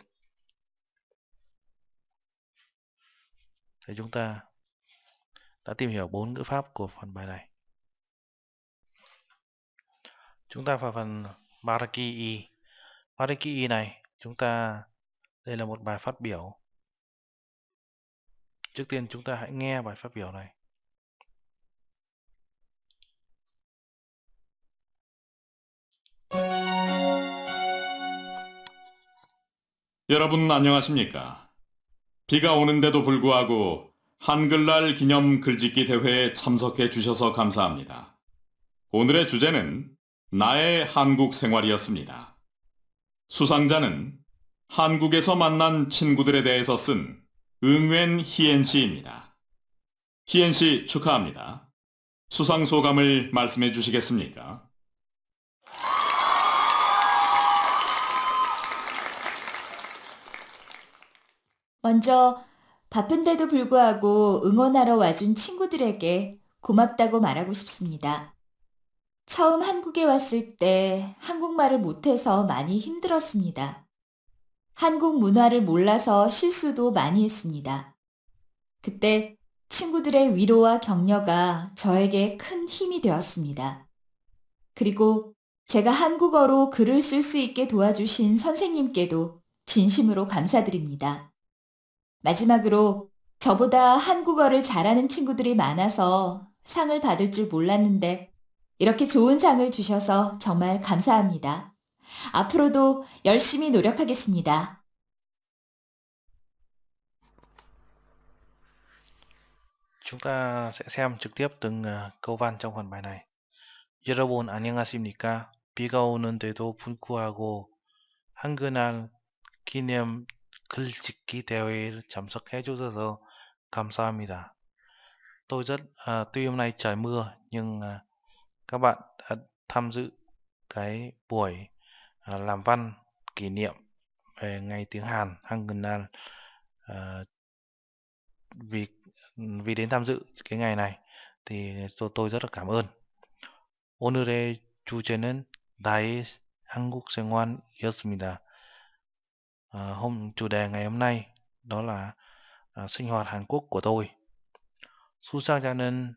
thì chúng ta đã tìm hiểu bốn ngữ pháp của phần bài này. Chúng ta vào phần Maraki E. Maraki E này, chúng ta đây là một bài phát biểu. Trước tiên chúng ta hãy nghe bài phát biểu này. 여러분 안녕하십니까? 비가 오는데도 불구하고 한글날 기념 글짓기 대회에 참석해 주셔서 감사합니다. 오늘의 주제는 나의 한국 생활이었습니다. 수상자는 한국에서 만난 친구들에 대해서 쓴 응웬 희엔 씨입니다. 희엔 씨 축하합니다. 수상 소감을 말씀해 주시겠습니까? 먼저 바쁜데도 불구하고 응원하러 와준 친구들에게 고맙다고 말하고 싶습니다. 처음 한국에 왔을 때 한국말을 못해서 많이 힘들었습니다. 한국 문화를 몰라서 실수도 많이 했습니다. 그때 친구들의 위로와 격려가 저에게 큰 힘이 되었습니다. 그리고 제가 한국어로 글을 쓸 수 있게 도와주신 선생님께도 진심으로 감사드립니다. 마지막으로 저보다 한국어를 잘하는 친구들이 많아서 상을 받을 줄 몰랐는데 이렇게 좋은 상을 주셔서 정말 감사합니다. 앞으로도 열심히 노력하겠습니다. Chúng ta sẽ xem trực tiếp từng câu văn trong phần bài này. 여러분 안녕하십니까? 비가 오는데도 불구하고 한글날 기념 글짓기 대회를 참석해 주셔서 감사합니다. Tôi rất à, tuy hôm nay trời mưa nhưng à, các bạn đã tham dự cái buổi à, làm văn kỷ niệm về ngày tiếng Hàn Hangul à, vì vì đến tham dự cái ngày này thì tôi, tôi rất là cảm ơn. 오늘의 주제는 나의 한국 생활이었습니다 à, hôm chủ đề ngày hôm nay đó là à, sinh hoạt Hàn Quốc của tôi. Su Sang nên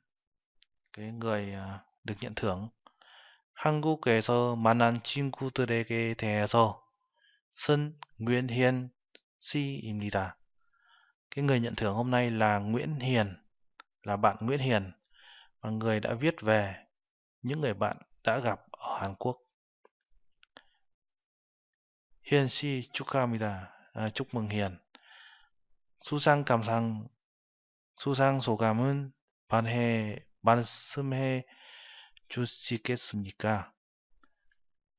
cái người à, được nhận thưởng 한국에서 만난 친구들에게 대해서 쓴 Nguyễn Hiền 씨입니다. Cái người nhận thưởng hôm nay là Nguyễn Hiền, là bạn Nguyễn Hiền, và người đã viết về những người bạn đã gặp ở Hàn Quốc. Hiền chúc 축하합니다. 아, à, chúc mừng Hiền. 수상 감상 수상 소감은 반해 말씀해 주시겠습니까?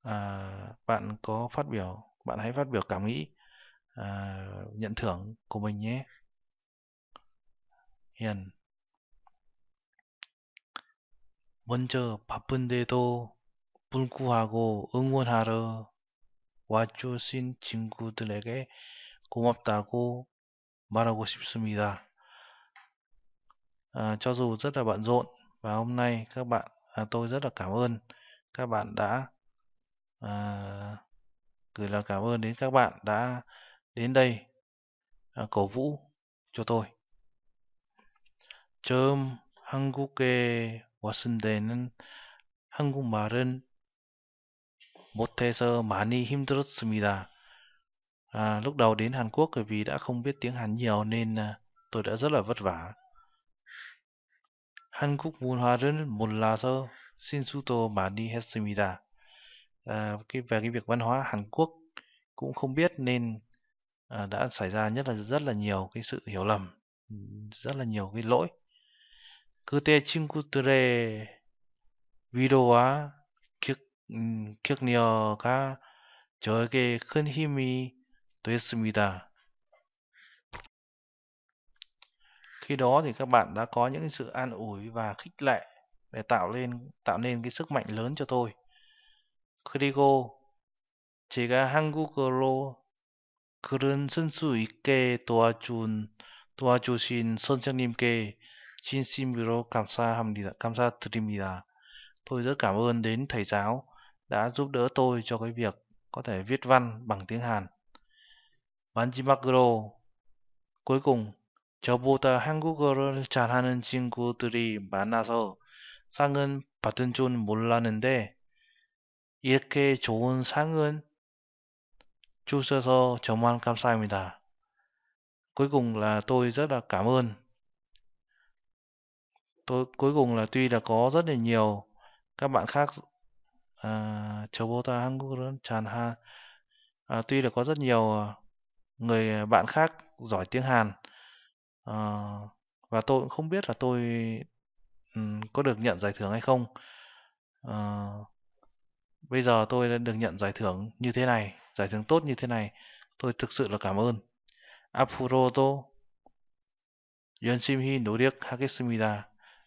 À, bạn có phát biểu, bạn hãy phát biểu cảm nghĩ à, nhận thưởng của mình nhé. Hiền. 먼저 바쁜데도 불구하고 응원하러 와주신 친구들에게 고맙다고 말하고 싶습니다. À, cho dù rất là bận rộn và hôm nay các bạn à, tôi rất là cảm ơn các bạn đã à, gửi lời cảm ơn đến các bạn đã đến đây à, cổ vũ cho tôi. 처음 한국에 왔을 때는 한국말은 못해서 많이 힘들었습니다. À, lúc đầu đến Hàn Quốc bởi vì đã không biết tiếng Hàn nhiều nên à, tôi đã rất là vất vả. 한국 문화를 몰라서 신수도 많이 했습니다. À, cái về cái việc văn hóa Hàn Quốc cũng không biết nên à, đã xảy ra nhất là rất là nhiều cái sự hiểu lầm, rất là nhiều cái lỗi. 그때 친구들의 위로와 음, 격려가 저에게 큰 힘이 됐습니다. Khi đó thì các bạn đã có những sự an ủi và khích lệ để tạo lên tạo nên cái sức mạnh lớn cho tôi. 그리고 제가 한국어로 글은 쓸수 있게 도와준 도와주신 선생님께 진심으로 감사합니다. 감사드립니다. Tôi rất cảm ơn đến thầy giáo đã giúp đỡ tôi cho cái việc có thể viết văn bằng tiếng Hàn. 마지막으로 cuối cùng cho ta 저보다 한국어를 잘하는 친구들이 많아서 상은 받은 줄 몰랐는데 이렇게 좋은 상은 주셔서 정말 감사합니다. cuối cùng là tôi rất là cảm ơn. Tôi cuối cùng là tuy là có rất là nhiều các bạn khác à, 저보다 한국어는 잘하 à, tuy là có rất nhiều ờ, người bạn khác giỏi tiếng Hàn à, và tôi cũng không biết là tôi um, có được nhận giải thưởng hay không à, bây giờ tôi đã được nhận giải thưởng như thế này giải thưởng tốt như thế này tôi thực sự là cảm ơn 앞으로도 열심히 노력하겠습니다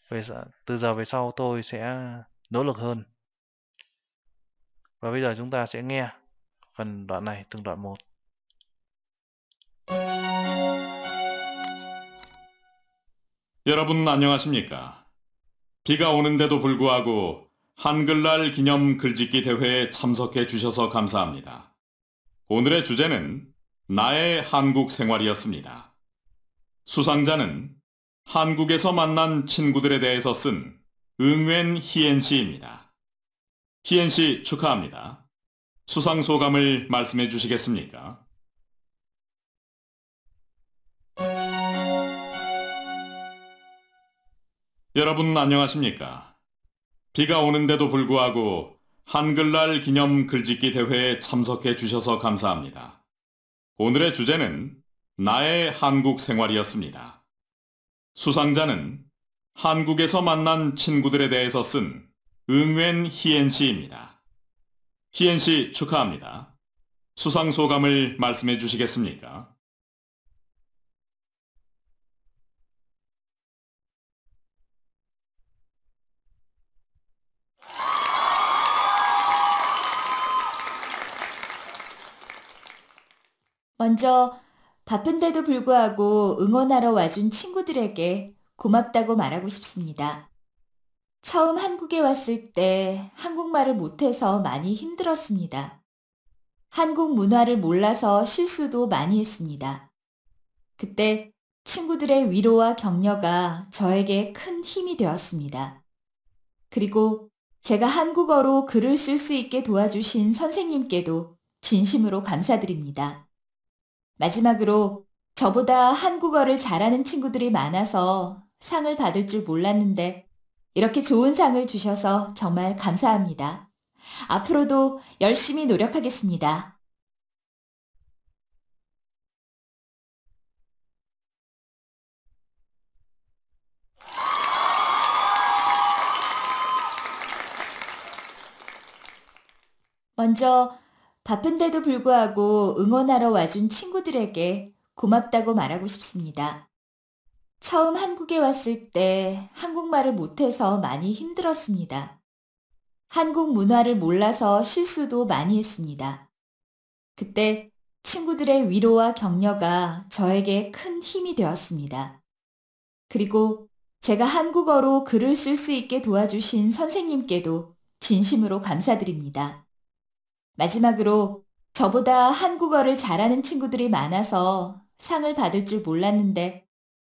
về từ giờ về sau tôi sẽ nỗ lực hơn Và bây giờ chúng ta sẽ nghe phần đoạn này từng đoạn một. 여러분 안녕하십니까? 비가 오는데도 불구하고 한글날 기념 글짓기 대회에 참석해 주셔서 감사합니다. 오늘의 주제는 나의 한국 생활이었습니다. 수상자는 한국에서 만난 친구들에 대해서 쓴 응웬 희엔 씨입니다 희엔 씨 축하합니다. 수상 소감을 말씀해 주시겠습니까? 여러분 안녕하십니까? 비가 오는데도 불구하고 한글날 기념 글짓기 대회에 참석해 주셔서 감사합니다. 오늘의 주제는 나의 한국 생활이었습니다. 수상자는 한국에서 만난 친구들에 대해서 쓴 응웬 희엔 씨입니다. 희엔 씨 축하합니다. 수상 소감을 말씀해 주시겠습니까? 먼저 바쁜데도 불구하고 응원하러 와준 친구들에게 고맙다고 말하고 싶습니다. 처음 한국에 왔을 때 한국말을 못해서 많이 힘들었습니다. 한국 문화를 몰라서 실수도 많이 했습니다. 그때 친구들의 위로와 격려가 저에게 큰 힘이 되었습니다. 그리고 제가 한국어로 글을 쓸 수 있게 도와주신 선생님께도 진심으로 감사드립니다. 마지막으로 저보다 한국어를 잘하는 친구들이 많아서 상을 받을 줄 몰랐는데 이렇게 좋은 상을 주셔서 정말 감사합니다. 앞으로도 열심히 노력하겠습니다. 먼저 바쁜데도 불구하고 응원하러 와준 친구들에게 고맙다고 말하고 싶습니다. 처음 한국에 왔을 때 한국말을 못해서 많이 힘들었습니다. 한국 문화를 몰라서 실수도 많이 했습니다. 그때 친구들의 위로와 격려가 저에게 큰 힘이 되었습니다. 그리고 제가 한국어로 글을 쓸 수 있게 도와주신 선생님께도 진심으로 감사드립니다. 마지막으로 저보다 한국어를 잘하는 친구들이 많아서 상을 받을 줄 몰랐는데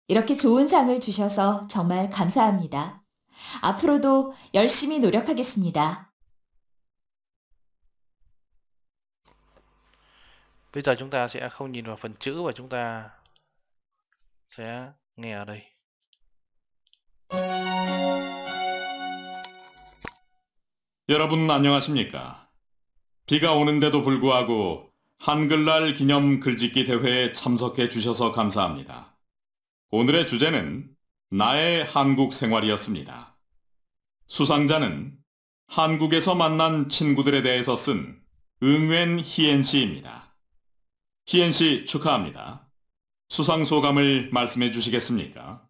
이렇게 좋은 상을 주셔서 정말 감사합니다. 앞으로도 열심히 노력하겠습니다. Bây giờ chúng ta sẽ không nhìn vào phần chữ và chúng ta sẽ nghe ở đây. 여러분 안녕하십니까? 비가 오는데도 불구하고 한글날 기념 글짓기 대회에 참석해 주셔서 감사합니다. 오늘의 주제는 나의 한국 생활이었습니다. 수상자는 한국에서 만난 친구들에 대해서 쓴 응웬 희엔 씨입니다. 희엔 씨 축하합니다. 수상 소감을 말씀해 주시겠습니까?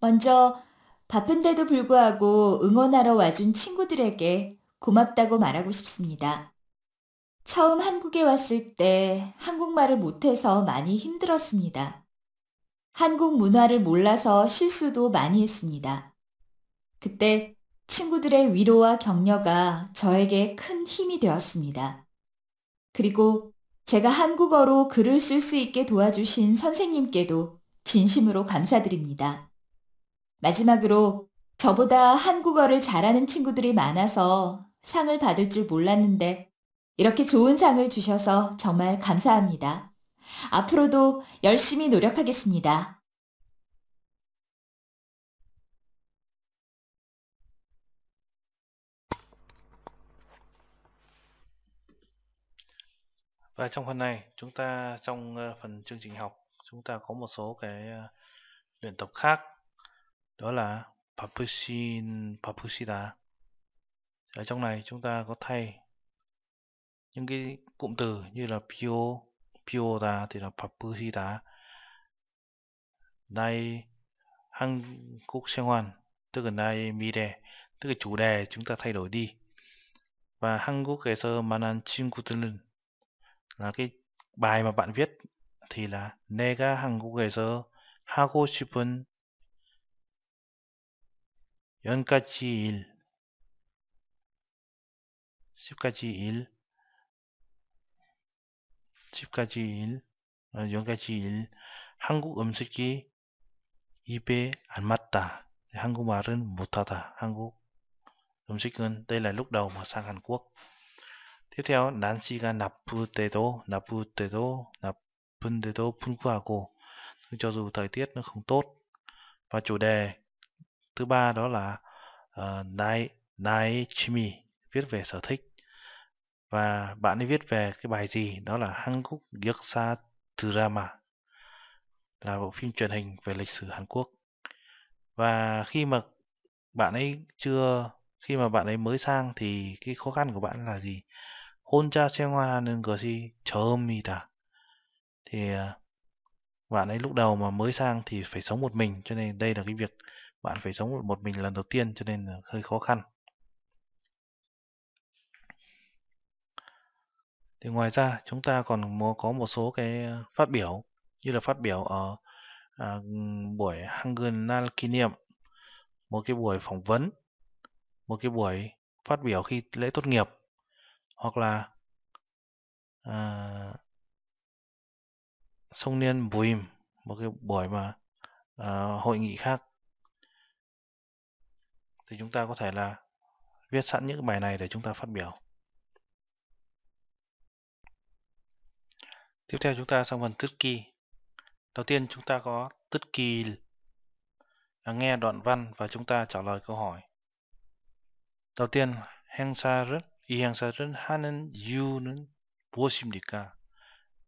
먼저 바쁜데도 불구하고 응원하러 와준 친구들에게 고맙다고 말하고 싶습니다. 처음 한국에 왔을 때 한국말을 못해서 많이 힘들었습니다. 한국 문화를 몰라서 실수도 많이 했습니다. 그때 친구들의 위로와 격려가 저에게 큰 힘이 되었습니다. 그리고 제가 한국어로 글을 쓸 수 있게 도와주신 선생님께도 진심으로 감사드립니다. 마지막으로 저보다 한국어를 잘하는 친구들이 많아서 상을 받을 줄 몰랐는데 이렇게 좋은 상을 주셔서 정말 감사합니다. 앞으로도 열심히 노력하겠습니다. Và trong phần này, chúng ta trong phần chương trình học, chúng ta có một số cái luyện tập khác. Đó là Papushin Papusida. Ở trong này chúng ta có thay những cái cụm từ như là pio pio ta thì là papusi ta nay Hanguk hoàn tức là nay mire tức là chủ đề chúng ta thay đổi đi và sơ 한국에서 만난 친구들은 là cái bài mà bạn viết thì là sơ 내가 한국에서 하고 싶은 연까지 일 10까지 일 집까지 일, 어, 연까지 일, 한국 음식이 입에 안 맞다. 한국말은 못하다. 한국 음식은 đây là lúc đầu mà sang Hàn Quốc. Tiếp theo 난시가 나쁠 때도 나쁠 때도 나쁜 때도 분구하고 cho dù thời tiết nó không tốt và chủ đề thứ ba đó là uh, nai nai chimi viết về sở thích và bạn ấy viết về cái bài gì đó là Hanguk Yaksa Drama là bộ phim truyền hình về lịch sử Hàn Quốc và khi mà bạn ấy chưa khi mà bạn ấy mới sang thì cái khó khăn của bạn là gì xe hoa 혼자 생활하는 것이 처음이다 thì à, bạn ấy lúc đầu mà mới sang thì phải sống một mình cho nên đây là cái việc bạn phải sống một mình lần đầu tiên cho nên là hơi khó khăn Thì ngoài ra chúng ta còn có một số cái ờ, phát biểu như là phát biểu ở à, buổi Hangenal kỷ niệm, một cái buổi phỏng vấn, một cái buổi phát biểu khi lễ tốt nghiệp hoặc là à, sông niên Buim, một cái buổi mà à, hội nghị khác thì chúng ta có thể là viết sẵn những bài này để chúng ta phát biểu Tiếp theo chúng ta sang phần tứt kỳ. Đầu tiên chúng ta có tứt kỳ nghe đoạn văn và chúng ta trả lời câu hỏi. Đầu tiên, 행사를 이 행사를 하는 이유는 무엇입니까?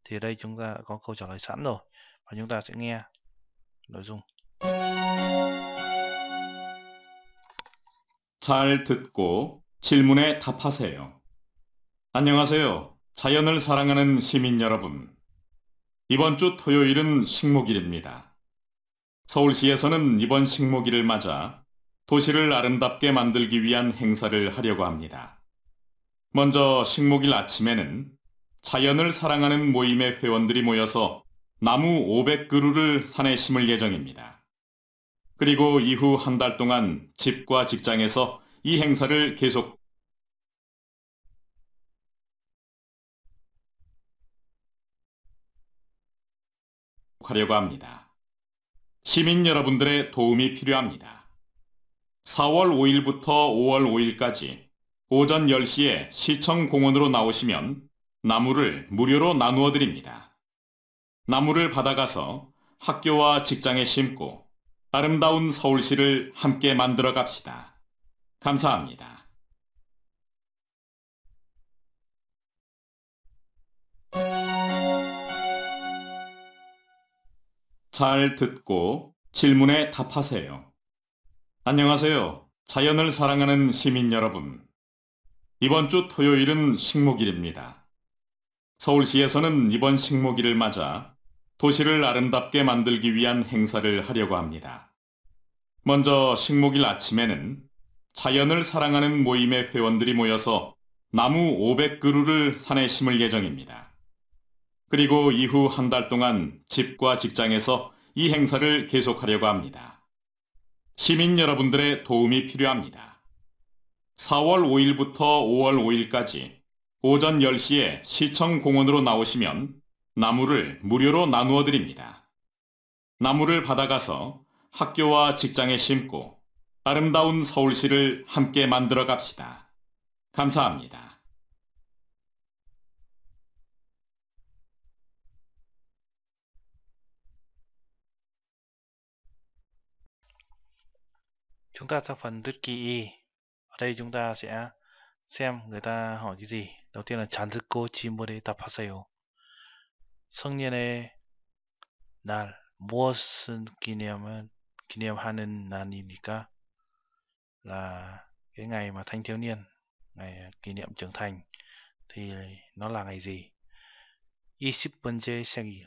Thì đây chúng ta có câu trả lời sẵn rồi và chúng ta sẽ nghe nội dung. 잘 듣고 질문에 답하세요. 안녕하세요. 자연을 사랑하는 시민 여러분, 이번 주 토요일은 식목일입니다. 서울시에서는 이번 식목일을 맞아 도시를 아름답게 만들기 위한 행사를 하려고 합니다. 먼저 식목일 아침에는 자연을 사랑하는 모임의 회원들이 모여서 나무 500그루를 산에 심을 예정입니다. 그리고 이후 한 달 동안 집과 직장에서 이 행사를 계속 하려고 합니다. 시민 여러분들의 도움이 필요합니다. 4월 5일부터 5월 5일까지 오전 10시에 시청 공원으로 나오시면 나무를 무료로 나누어 드립니다. 나무를 받아가서 학교와 직장에 심고 아름다운 서울시를 함께 만들어 갑시다. 감사합니다. 잘 듣고 질문에 답하세요. 안녕하세요. 자연을 사랑하는 시민 여러분. 이번 주 토요일은 식목일입니다. 서울시에서는 이번 식목일을 맞아 도시를 아름답게 만들기 위한 행사를 하려고 합니다. 먼저 식목일 아침에는 자연을 사랑하는 모임의 회원들이 모여서 나무 500그루를 산에 심을 예정입니다. 그리고 이후 한 달 동안 집과 직장에서 이 행사를 계속하려고 합니다. 시민 여러분들의 도움이 필요합니다. 4월 5일부터 5월 5일까지 오전 10시에 시청 공원으로 나오시면 나무를 무료로 나누어 드립니다. 나무를 받아가서 학교와 직장에 심고 아름다운 서울시를 함께 만들어 갑시다. 감사합니다. Chúng ta sang phần 듣기 Ở đây chúng ta sẽ xem người ta hỏi cái gì. Đầu tiên là 잘 듣고 질문에 답하세요. 성년의 날 무엇을 기념은 기념하는 날입니까? là cái ngày mà thanh thiếu niên, ngày kỷ niệm trưởng thành thì nó là ngày gì? 20번째 생일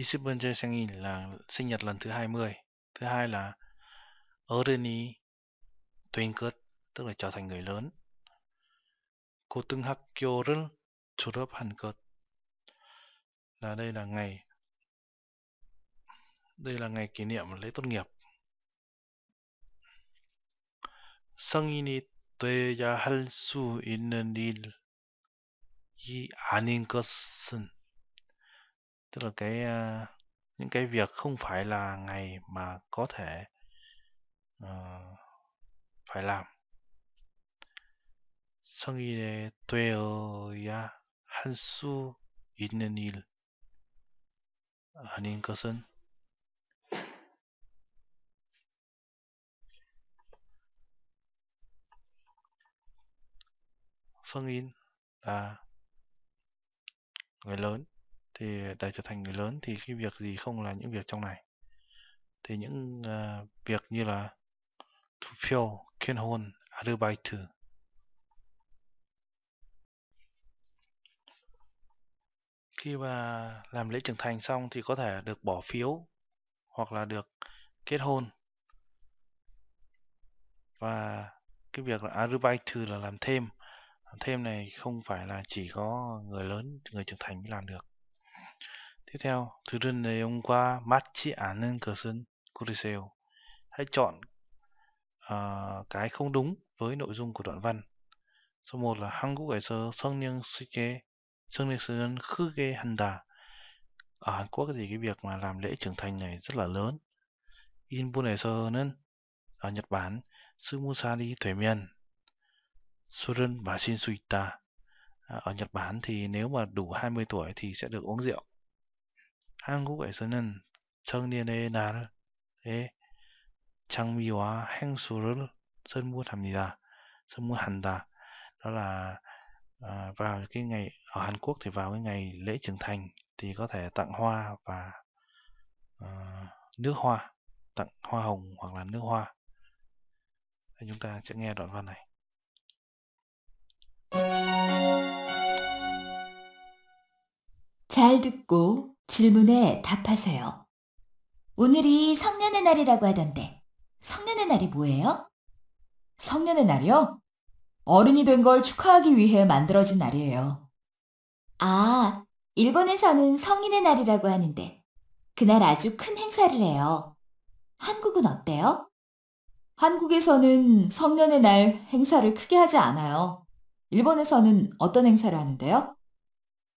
Isibun Jae-sengin là sinh nhật lần thứ 20. Thứ hai là 어른이 된 tức là trở thành người lớn. 고등학교를 졸업한 것. Là đây là ngày đây là ngày kỷ niệm lễ tốt nghiệp. 성인이 돼야 할수 있는 일이 아닌 것은 tức là cái ờ, những cái việc không phải là ngày mà có thể uh, phải làm 성인에 되어야 할수 있는 일 아닌 것은 성인 là người lớn thì để trở thành người lớn thì cái việc gì không là những việc trong này thì những uh, việc như là thu phiêu kiên hôn arbeiter khi mà làm lễ trưởng thành xong thì có thể được bỏ phiếu hoặc là được kết hôn và cái việc là arbeiter là làm thêm làm thêm này không phải là chỉ có người lớn người trưởng thành mới làm được Tiếp theo, 들은 내용과 맞지 않는 것은 고르세요. Hãy chọn uh, cái không đúng với nội dung của đoạn văn. Số 1 là 한국에서 성령 쓰게 성령 쓰는 크게 한다. Ở Hàn Quốc thì cái việc mà làm lễ trưởng thành này rất là lớn. 일본에서는 ở Nhật Bản 스무살이 되면 술은 마실 수 있다. Ở Nhật Bản thì nếu mà đủ 20 tuổi thì sẽ được uống rượu. 한국에서는 청년의 날에 장미와 행수를 선물합니다. 선물한다. Đó là à, vào cái ngày ở Hàn Quốc thì vào cái ngày lễ trưởng thành thì có thể tặng hoa và à, nước hoa, tặng hoa hồng hoặc là nước hoa. Thì chúng ta sẽ nghe đoạn văn này. 잘 듣고 질문에 답하세요. 오늘이 성년의 날이라고 하던데 성년의 날이 뭐예요? 성년의 날이요? 어른이 된 걸 축하하기 위해 만들어진 날이에요. 아, 일본에서는 성인의 날이라고 하는데 그날 아주 큰 행사를 해요. 한국은 어때요? 한국에서는 성년의 날 행사를 크게 하지 않아요. 일본에서는 어떤 행사를 하는데요?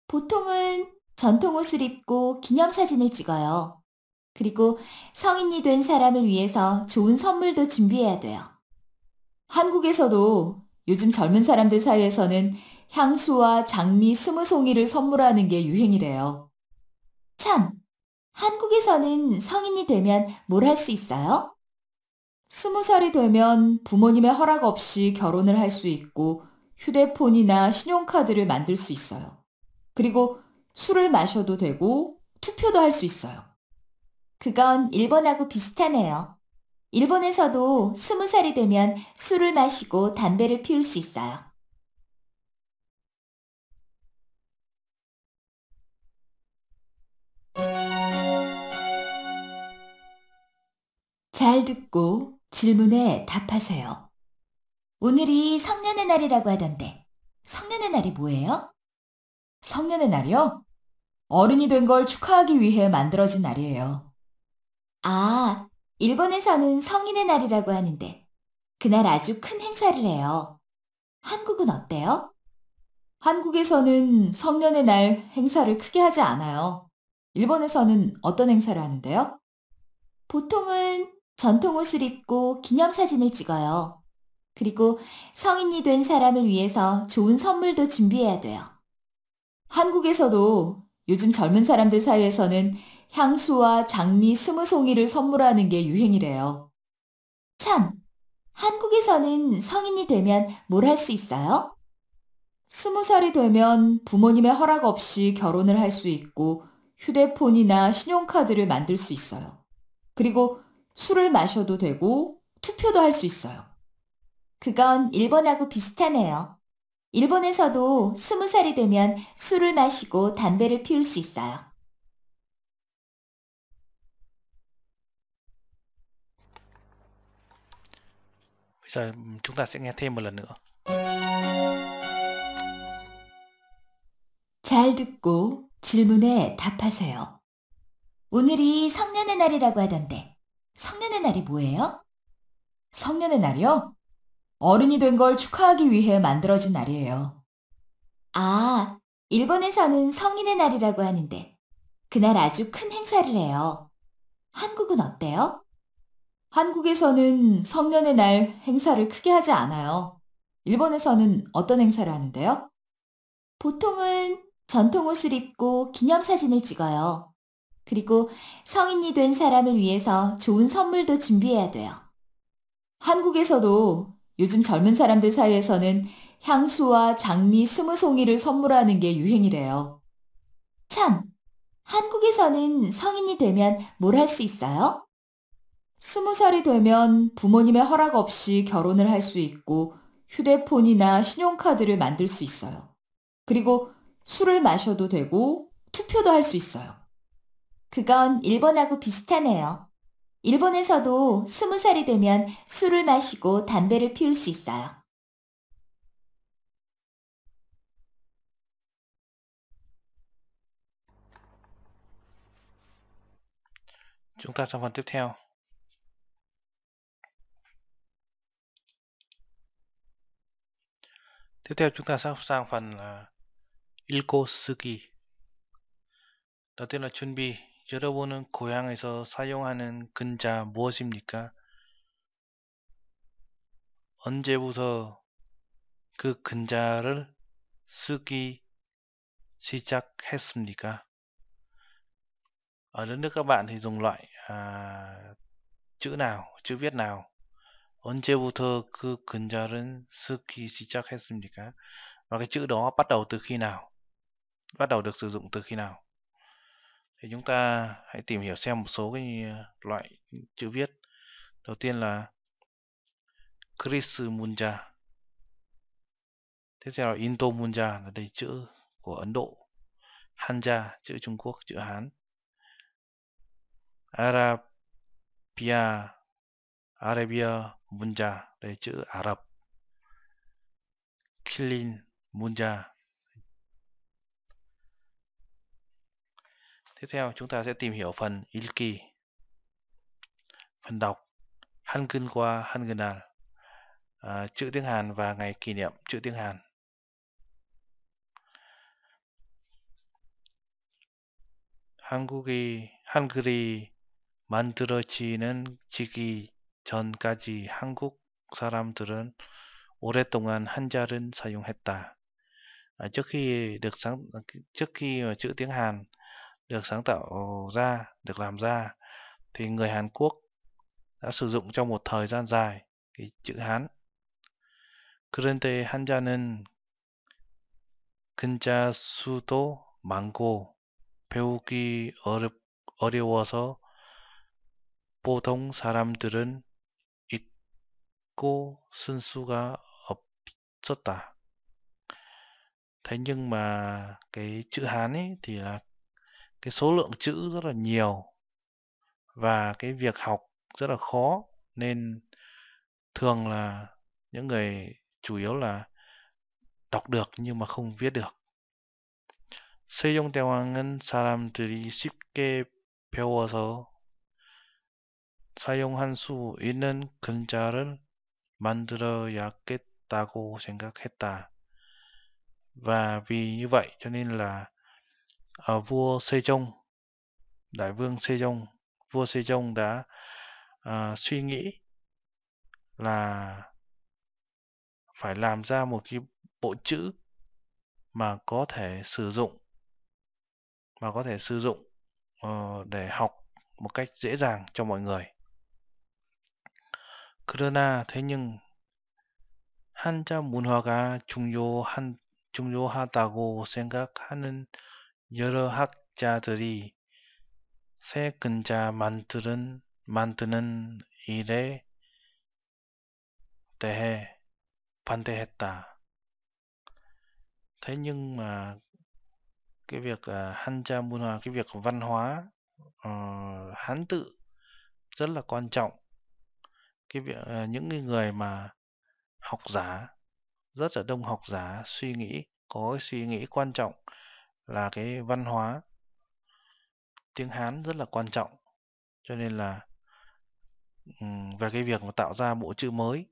보통은 전통 옷을 입고 기념사진을 찍어요. 그리고 성인이 된 사람을 위해서 좋은 선물도 준비해야 돼요. 한국에서도 요즘 젊은 사람들 사이에서는 향수와 장미 스무 송이를 선물하는 게 유행이래요. 참, 한국에서는 성인이 되면 뭘 할 수 있어요? 스무 살이 되면 부모님의 허락 없이 결혼을 할 수 있고 휴대폰이나 신용카드를 만들 수 있어요. 그리고 술을 마셔도 되고 투표도 할 수 있어요. 그건 일본하고 비슷하네요. 일본에서도 스무 살이 되면 술을 마시고 담배를 피울 수 있어요. 잘 듣고 질문에 답하세요. 오늘이 성년의 날이라고 하던데, 성년의 날이 뭐예요? 성년의 날이요? 어른이 된 걸 축하하기 위해 만들어진 날이에요. 아, 일본에서는 성인의 날이라고 하는데 그날 아주 큰 행사를 해요. 한국은 어때요? 한국에서는 성년의 날 행사를 크게 하지 않아요. 일본에서는 어떤 행사를 하는데요? 보통은 전통 옷을 입고 기념사진을 찍어요. 그리고 성인이 된 사람을 위해서 좋은 선물도 준비해야 돼요. 한국에서도 요즘 젊은 사람들 사이에서는 향수와 장미 스무 송이를 선물하는 게 유행이래요. 참, 한국에서는 성인이 되면 뭘 할 수 있어요? 스무 살이 되면 부모님의 허락 없이 결혼을 할 수 있고 휴대폰이나 신용카드를 만들 수 있어요. 그리고 술을 마셔도 되고 투표도 할 수 있어요. 그건 일본하고 비슷하네요. 일본에서도 스무 살이 되면 술을 마시고 담배를 피울 수 있어요. b chúng ta sẽ nghe thêm một lần nữa. 잘 듣고 질문에 답하세요. 오늘이 성년의 날이라고 하던데 성년의 날이 뭐예요? 성년의 날이요? 어른이 된 걸 축하하기 위해 만들어진 날이에요. 아, 일본에서는 성인의 날이라고 하는데 그날 아주 큰 행사를 해요. 한국은 어때요? 한국에서는 성년의 날 행사를 크게 하지 않아요. 일본에서는 어떤 행사를 하는데요? 보통은 전통 옷을 입고 기념사진을 찍어요. 그리고 성인이 된 사람을 위해서 좋은 선물도 준비해야 돼요. 한국에서도 요즘 젊은 사람들 사이에서는 향수와 장미 스무 송이를 선물하는 게 유행이래요. 참, 한국에서는 성인이 되면 뭘 할 수 있어요? 스무 살이 되면 부모님의 허락 없이 결혼을 할 수 있고 휴대폰이나 신용카드를 만들 수 있어요. 그리고 술을 마셔도 되고 투표도 할 수 있어요. 그건 일본하고 비슷하네요. 일본에서도 스무 살이 되면 술을 마시고 담배를 피울 수 있어요. Chúng ta sang phần tiếp theo. Tiếp theo chúng ta sẽ sang phần là 읽고 쓰기. Đầu tiên là chuẩn bị 여러분은 고향에서 사용하는 근자 무엇입니까? 언제부터 그 근자를 쓰기 시작했습니까? Ở đất nước các bạn thì dùng loại à, chữ nào, chữ viết nào? 언제부터 그 근자를 쓰기 시작했습니까? Và cái chữ đó bắt đầu từ khi nào? Bắt đầu được sử dụng từ khi nào? thì chúng ta hãy tìm hiểu xem một số cái ờ, loại chữ viết đầu tiên là Krismunja tiếp theo là intomunja là đây chữ của Ấn Độ Hanja chữ Trung Quốc chữ Hán Arabia Arabia Munja đây chữ Ả Rập Kilin Munja Tiếp theo chúng ta sẽ tìm hiểu phần Ilki. Phần đọc Hangul qua Hangunal à, chữ tiếng Hàn và ngày kỷ niệm chữ tiếng Hàn. 한국이 한글이 만들어지는 지기 전까지 한국 사람들은 오랫동안 한자를 사용했다. À, trước khi được sáng trước khi mà chữ tiếng Hàn được sáng tạo ra, được làm ra thì người Hàn Quốc đã sử dụng trong một thời gian dài cái chữ Hán. 그런데 한자는 근자 수도 많고 배우기 어렵, 어려워서 보통 사람들은 읽고 쓴 수가 없었다. Thế nhưng mà cái chữ Hán ấy thì là cái số lượng chữ rất là nhiều và cái việc học rất là khó nên thường là những người chủ yếu là đọc được nhưng mà không viết được. 사용대왕은 사람들이 쉽게 배워서 사용할 수 있는 글자를 만들어야겠다고 생각했다. Và vì như vậy cho nên là à, vua Sejong, đại vương Sejong, vua Sejong đã à, suy nghĩ là phải làm ra một cái bộ chữ mà có thể sử dụng mà có thể sử dụng uh, để học một cách dễ dàng cho mọi người. 그러나 thế nhưng 한자 문화가 중요한 중요하다고 생각하는 여러 학자들이 새 근자 만드는, 만드는 일에 대해 반대했다. Thế nhưng mà cái việc uh, Hanja Muna, cái việc văn hóa uh, Hán tự rất là quan trọng. Cái việc uh, những người mà học giả rất là đông học giả suy nghĩ có suy nghĩ quan trọng là cái văn hóa tiếng Hán rất là quan trọng cho nên là về cái việc mà tạo ra bộ chữ mới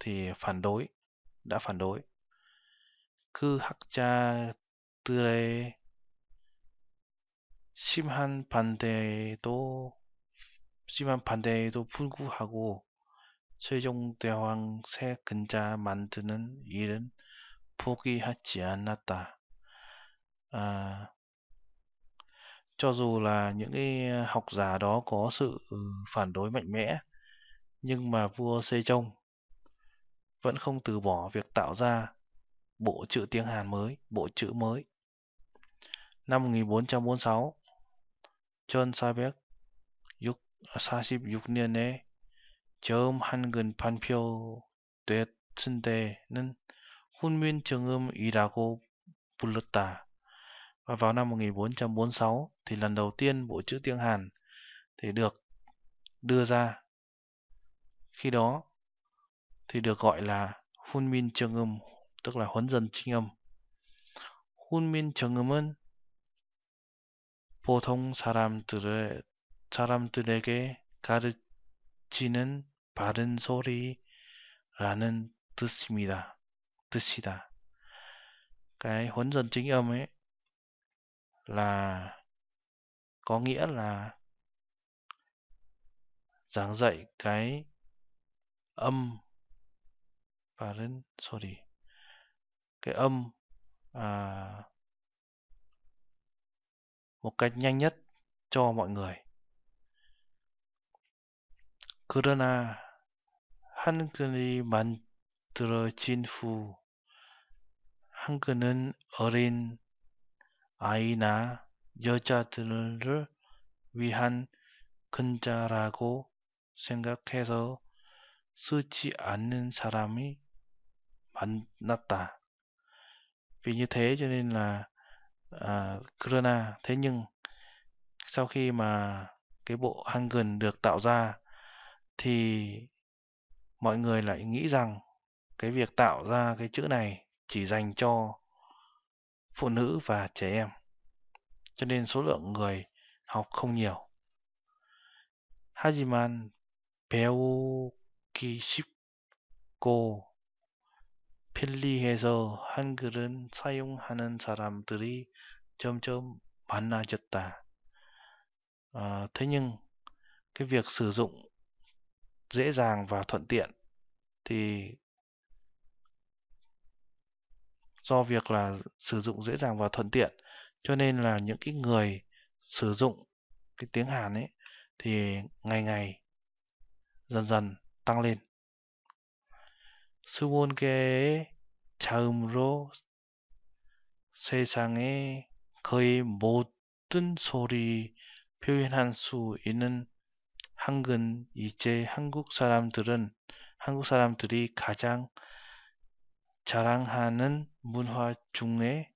thì phản đối đã phản đối Cư hắc cha tư lê Sim Sim Han Han phản phản 심한 반대도 심한 반대에도 불구하고 최종 대왕 새 근자 만드는 일은 포기하지 않았다 à, cho dù là những cái à, học giả đó có sự ừ, phản đối mạnh mẽ nhưng mà vua Sejong vẫn không từ bỏ việc tạo ra bộ chữ tiếng Hàn mới, bộ chữ mới. Năm 1446, John Sabeck 육, 46년에 처음 한글 반표됐는데는 훈민정음이라고 불렀다. Và vào năm 1446 thì lần đầu tiên bộ chữ tiếng Hàn thì được đưa ra. Khi đó thì được gọi là Hunmin Jeongum, tức là huấn dân trinh âm. Hunmin Jeongum은 보통 사람들의 사람들에게 가르치는 바른 소리라는 뜻입니다. 뜻이다. Cái huấn dân chính âm ấy là có nghĩa là giảng dạy cái âm và parent sorry cái âm à, một cách nhanh nhất cho mọi người. 그러나 한글이 만들어진 후 한글은 어린 아이나 여자들을 위한 근자라고 생각해서 쓰지 않는 사람이 만났다. Vì như thế cho nên là à, Corona thế nhưng sau khi mà cái bộ Hangul được tạo ra thì mọi người lại nghĩ rằng cái việc tạo ra cái chữ này chỉ dành cho phụ nữ và trẻ em. Cho nên số lượng người học không nhiều. 하지만 배우기 쉽고 필리해서 한글은 사용하는 사람들이 점점 많아졌다. À, thế nhưng cái việc sử dụng dễ dàng và thuận tiện thì do việc là sử dụng dễ dàng và thuận tiện cho nên là những cái người sử dụng cái tiếng Hàn ấy thì ngày ngày dần dần tăng lên. 스몬계의 자음으로 세상의 거의 모든 소리 표현할 수 있는 한근 이제 한국 사람들은 한국 사람들이 가장 자랑하는 문화 중에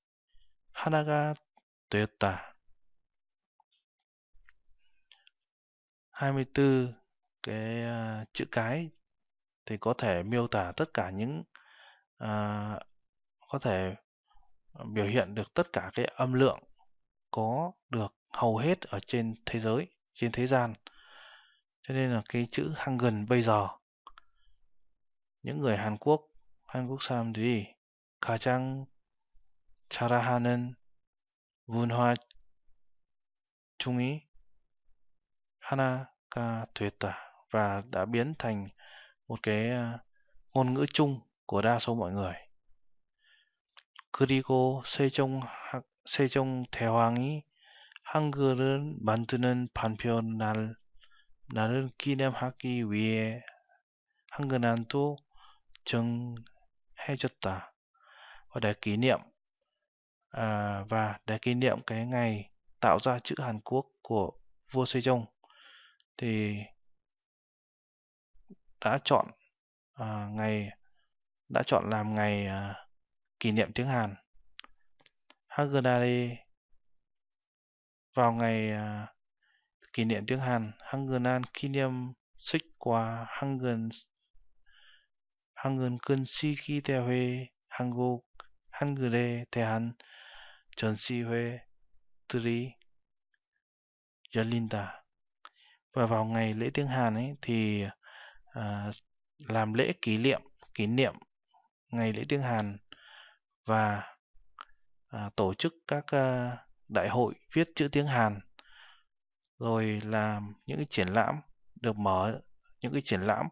하나가 되었다. 24 cái uh, chữ cái thì có thể miêu tả tất cả những uh, có thể biểu hiện được tất cả cái âm lượng có được hầu hết ở trên thế giới, trên thế gian. Cho nên là cái chữ gần bây giờ những người Hàn Quốc 한국 사람들이 가장 자랑하는 문화 중의 하나가 됐다 và đã biến thành một cái ngôn ngữ chung của đa số mọi người. 그리고 세종 세종 대왕이 한글을 만드는 반편 날 나를 기념하기 위해 한글난도 정 Hejata và để kỷ niệm à, và để kỷ niệm cái ngày tạo ra chữ Hàn Quốc của vua Sejong thì đã chọn à, ngày đã chọn làm ngày à, kỷ niệm tiếng Hàn Hagunari vào ngày à, kỷ niệm tiếng Hàn Hangunan kỷ niệm xích qua Hangun 한국은 근 시기 대회 한국 한글에 대한 전시회들이 열린다. Và vào ngày lễ tiếng Hàn ấy thì à, làm lễ kỷ niệm kỷ niệm ngày lễ tiếng Hàn và à, tổ chức các à, đại hội viết chữ tiếng Hàn rồi làm những cái triển lãm được mở những cái triển lãm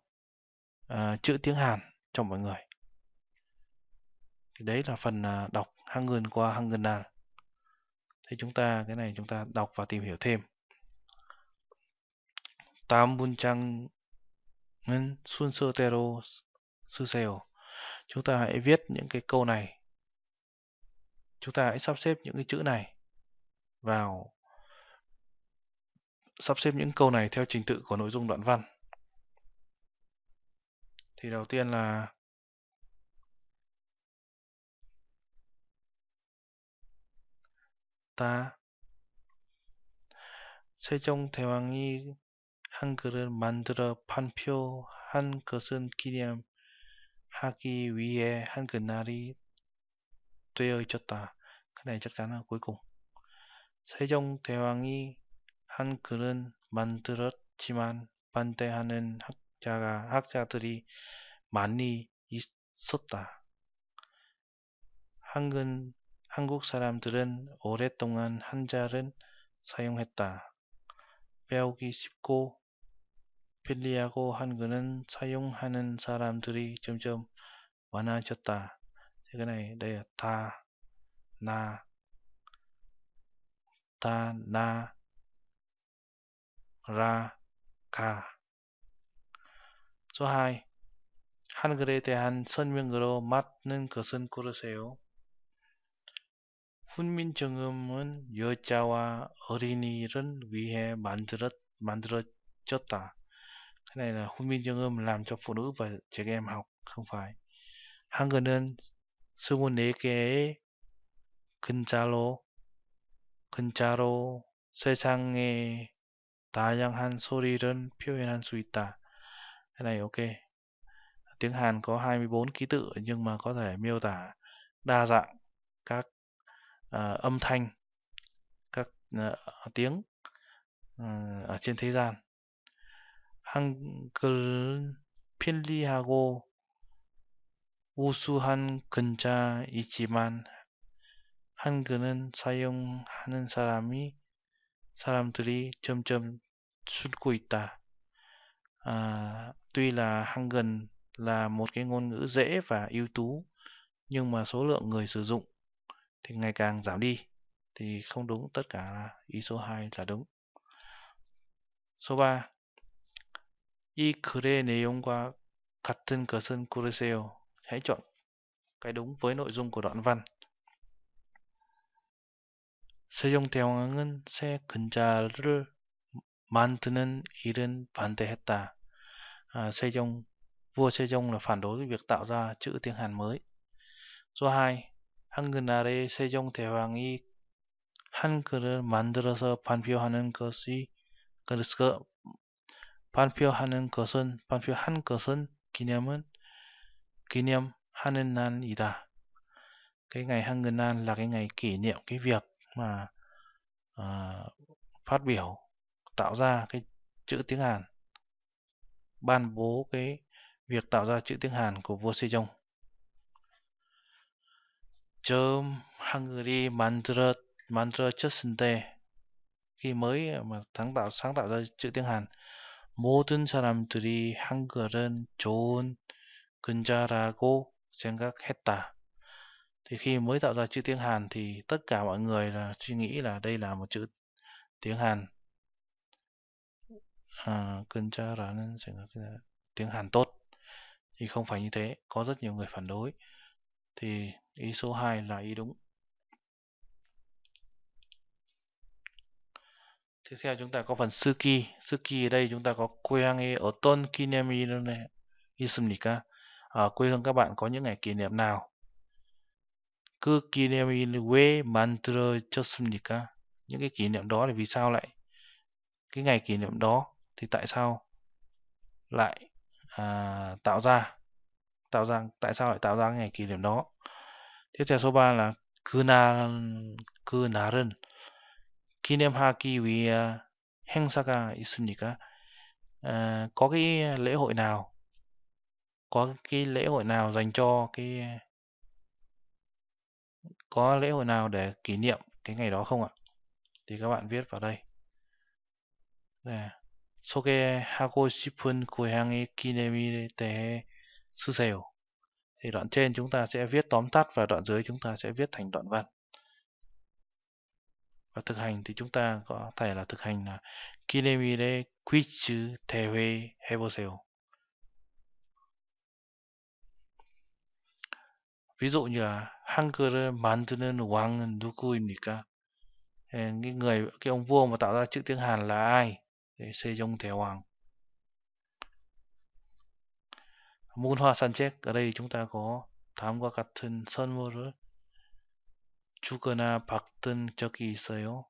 à, chữ tiếng Hàn cho mọi người thì đấy là phần à, đọc Hangul qua Hangulal thì chúng ta cái này chúng ta đọc và tìm hiểu thêm tám bun trang ngân xuân sơ tero sư sèo chúng ta hãy viết những cái câu này chúng ta hãy sắp xếp những cái chữ này vào sắp xếp những câu này theo trình tự của nội dung đoạn văn thì đầu tiên là 다 세종 대왕이 한글을 만들어 판표한 것은 기념하기 위해 한글날이 되어 있었다. 그러나 작자는 cuối 세종 대왕이 한글은 만들었지만 반대하는 학 자가 학자들이 많이 있었다. 한근 한국 사람들은 오랫동안 한자를 사용했다. 배우기 쉽고 편리하고 한글은 사용하는 사람들이 점점 많아졌다. 최근에 네, 다, 나, 다, 나, 라, 가. 소하이 한글에 대한 설명으로 맞는 것은 고르세요. 훈민정음은 여자와 어린이를 위해 만들었, 만들어졌다. cái này là huân minh c h ư ơ 한글은 24개의 근자로 근자로 세상의 다양한 소리를 표현할 수 있다. cái này ok tiếng Hàn có 24 ký tự nhưng mà có thể miêu tả đa dạng các uh, âm thanh các uh, tiếng uh, ở trên thế gian 한글 편리하고 우수한 근자이지만 한글은 사용하는 사람이 사람들이 점점 줄고 있다. À, tuy là Hangen là một cái ngôn ngữ dễ và ưu tú nhưng mà số lượng người sử dụng thì ngày càng giảm đi thì không đúng tất cả là ý số 2 là đúng. Số 3. 이 글의 내용과 같은 것은 고르세요. Hãy chọn cái đúng với nội dung của đoạn văn. 세종대왕은 새 근자를 만드는 일은 반대했다. À, Sejong, vua Sejong là phản đối việc tạo ra chữ tiếng Hàn mới. Số 2. 한글 아래 세종 대왕이 한글을 만들어서 반표하는 것이 그래서 반표하는 것은 반표한 것은 기념은 기념하는 날이다. Cái ngày Hangul Nan là cái ngày kỷ niệm cái việc mà uh, phát biểu tạo ra cái chữ tiếng Hàn ban bố cái việc tạo ra chữ tiếng Hàn của vua Sejong. Chơm Hungary Mandra Mandra Chesnte khi mới mà sáng tạo sáng tạo ra chữ tiếng Hàn 모든 사람들이 한글은 좋은 근자라고 생각했다. Thì khi mới tạo ra chữ tiếng Hàn thì tất cả mọi người là suy nghĩ là đây là một chữ tiếng Hàn à, 근자라는 생각이 tiếng Hàn tốt thì không phải như thế có rất nhiều người phản đối thì ý số 2 là ý đúng tiếp theo chúng ta có phần suki suki ở đây chúng ta có quê hương ở tôn kinemi này isumnika ở quê hương các bạn có những ngày kỷ niệm nào 그 기념일 왜 만들어졌습니까? Những cái kỷ niệm đó là vì sao lại cái ngày kỷ niệm đó thì tại sao lại à, tạo ra tạo ra tại sao lại tạo ra ngày kỷ niệm đó tiếp theo số 3 là 그날 그날은 기념하기 위해 행사가 있습니까? À, có cái lễ hội nào có cái lễ hội nào dành cho cái có lễ hội nào để kỷ niệm cái ngày đó không ạ? Thì các bạn viết vào đây. Đây. 소개하고 싶은 고향의 기념일에 대해 쓰세요. Thì đoạn trên chúng ta sẽ viết tóm tắt và đoạn dưới chúng ta sẽ viết thành đoạn văn. Và thực hành thì chúng ta có thể là thực hành là 기념일에 퀴즈 대회 해보세요. Ví dụ như là 한글을 만드는 왕은 누구입니까? Cái người cái ông vua mà tạo ra chữ tiếng Hàn là ai? Sejong Thế Hoàng Môn Hoa Sanchez ở đây chúng ta có qua Cát 다음과 같은 선물을 주거나 받은 적이 있어요?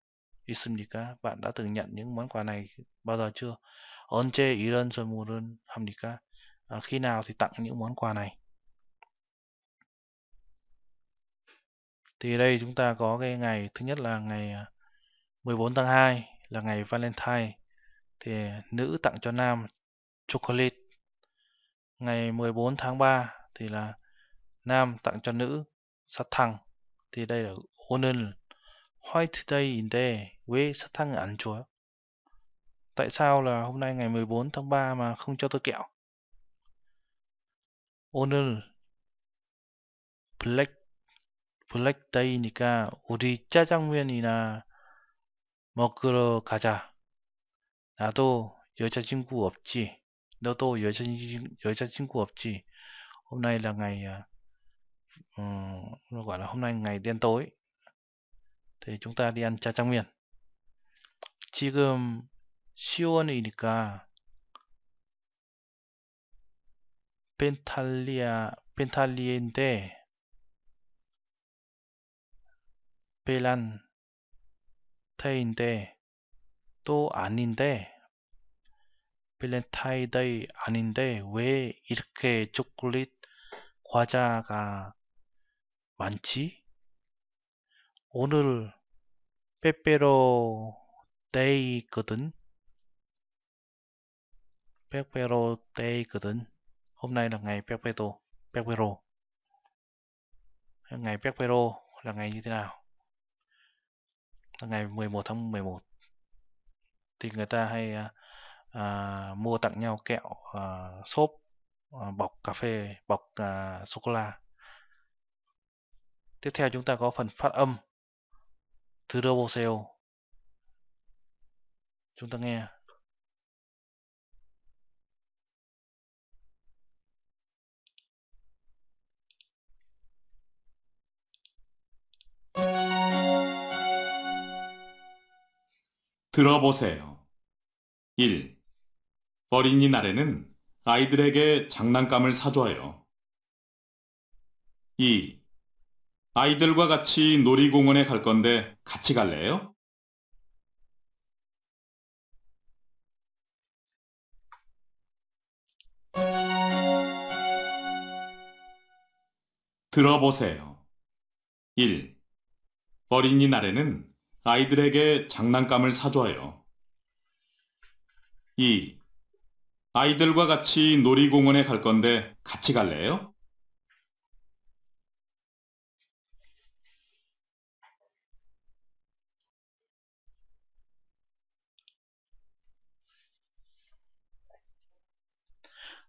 있습니까? Bạn đã từng nhận những món quà này bao giờ chưa? 언제 이런 선물은 합니까? À, khi nào thì tặng những món quà này? Thì đây chúng ta có cái ngày thứ nhất là ngày 14 à, tháng 2 là ngày Valentine thì nữ tặng cho nam chocolate. Ngày 14 tháng 3 thì là nam tặng cho nữ sắt thăng. Thì đây là 오늘 White Day인데 sắt thăng 안 chúa Tại sao là hôm nay ngày 14 tháng 3 mà không cho tôi kẹo? 오늘 Black Black Day니까 우리 짜장면이나 먹으러 가자. 나도 여자친구 없지. 너도 여자, 여자친구 없지. Hôm nay là ngày uh, nó gọi là hôm nay ngày đen tối. Thì chúng ta đi ăn cha trang miền. 지금 10월이니까 벤탈리아 벤탈리에인데 벨란테인데 또 아닌데 빌렌타이데이 아닌데 왜 이렇게 초콜릿 과자가 많지? 오늘 빼빼로 데이거든. 빼빼로 데이거든. Hôm nay là ngày 빼빼도, 빼빼로. Ngày 빼빼로 là ngày như thế nào? Là ngày 11 tháng 11. thì người ta hay à, à, mua tặng nhau kẹo à, xốp à, bọc cà phê bọc à, sô cô la tiếp theo chúng ta có phần phát âm từ roboseo chúng ta nghe Thank you. 들어보세요. 1. 어린이날에는 아이들에게 장난감을 사줘요. 2. 아이들과 같이 놀이공원에 갈 건데 같이 갈래요? '들어보세요. 1. 어린이날에는 아이들에게 장난감을 사줘요. 2. 아이들과 같이 놀이공원에 갈 건데 같이 갈래요?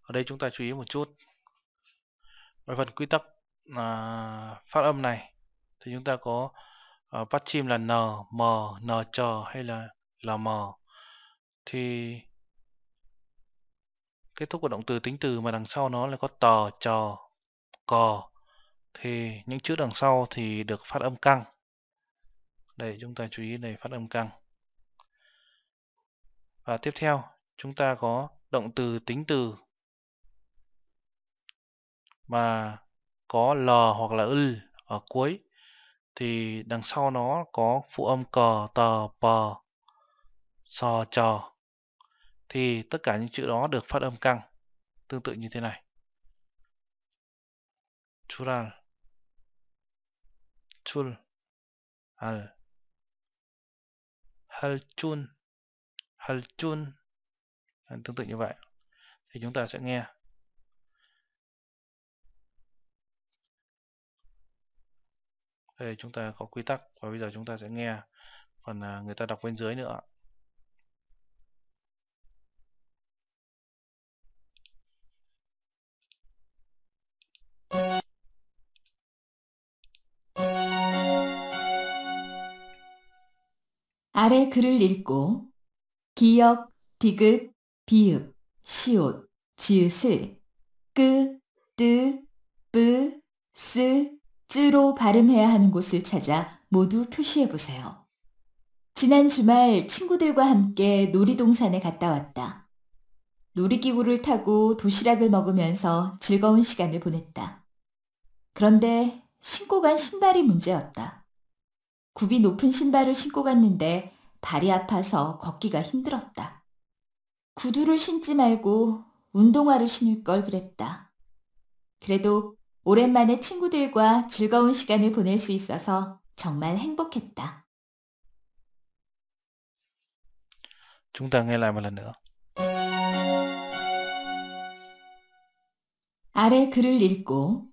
ở đây chúng ta chú ý một chút về phần quy tắc à, phát âm này thì chúng ta có uh, bắt chim là n, m, n chờ hay là là m thì kết thúc của động từ tính từ mà đằng sau nó là có tờ, trò, cò thì những chữ đằng sau thì được phát âm căng. Đây chúng ta chú ý này phát âm căng. Và tiếp theo chúng ta có động từ tính từ mà có l hoặc là ư ở cuối thì đằng sau nó có phụ âm cờ tờ pờ sò trò thì tất cả những chữ đó được phát âm căng tương tự như thế này chural chul al hal halchun tương tự như vậy thì chúng ta sẽ nghe đây chúng ta có quy tắc và bây giờ chúng ta sẽ nghe phần à, người ta đọc bên dưới nữa 아래 글을 읽고 기역, 디귿, 비읍, 시옷, 지읒을 끄, 뜨, 뿌, 쓰, 쯔로 발음해야 하는 곳을 찾아 모두 표시해 보세요. 지난 주말 친구들과 함께 놀이동산에 갔다 왔다. 놀이기구를 타고 도시락을 먹으면서 즐거운 시간을 보냈다. 그런데 신고 간 신발이 문제였다. 굽이 높은 신발을 신고 갔는데 발이 아파서 걷기가 힘들었다. 구두를 신지 말고 운동화를 신을 걸 그랬다. 그래도 오랜만에 친구들과 즐거운 시간을 보낼 수 있어서 정말 행복했다. Chúng t 아래 글을 읽고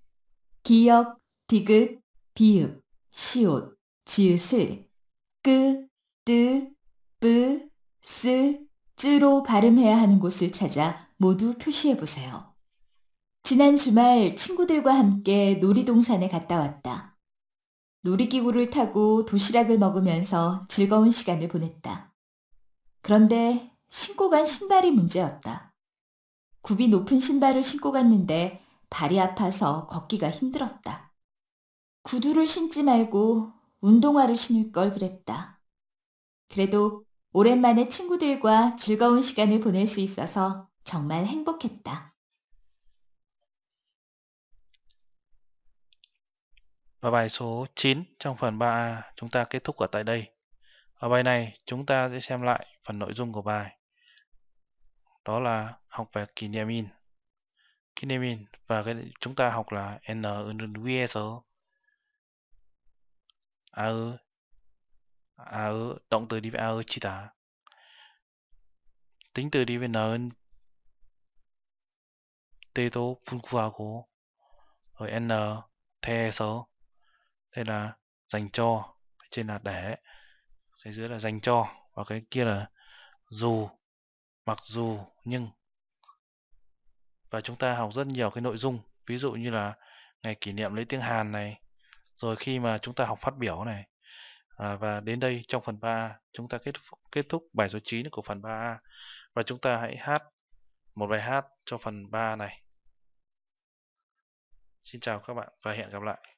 기역, 디귿, 비읍, 시옷, 지읒을 끄, 뜨, 뿌, 쓰, 쯔로 발음해야 하는 곳을 찾아 모두 표시해 보세요. 지난 주말 친구들과 함께 놀이동산에 갔다 왔다. 놀이기구를 타고 도시락을 먹으면서 즐거운 시간을 보냈다. 그런데 신고 간 신발이 문제였다. 굽이 높은 신발을 신고 갔는데 발이 아파서 걷기가 힘들었다. 구두를 신지 말고 운동화를 신을 걸 그랬다. 그래도 오랜만에 친구들과 즐거운 시간을 보낼 수 있어서 정말 행복했다. Và bài số 9 trong phần 3A chúng ta kết thúc ở tại đây. Ở bài này chúng ta sẽ xem lại phần nội dung của bài. Đó là học về kỷ niệm và cái chúng ta học là N NUS e A ư A ư động từ đi với A ư chi tá. Tính từ đi với N Tê tố phun qua cố rồi N thê e số đây là dành cho trên là để cái dưới là dành cho và cái kia là dù mặc dù nhưng và chúng ta học rất nhiều cái nội dung ví dụ như là ngày kỷ niệm lấy tiếng Hàn này rồi khi mà chúng ta học phát biểu này à, và đến đây trong phần 3 chúng ta kết kết thúc bài số 9 của phần 3A và chúng ta hãy hát một bài hát cho phần 3 này Xin chào các bạn và hẹn gặp lại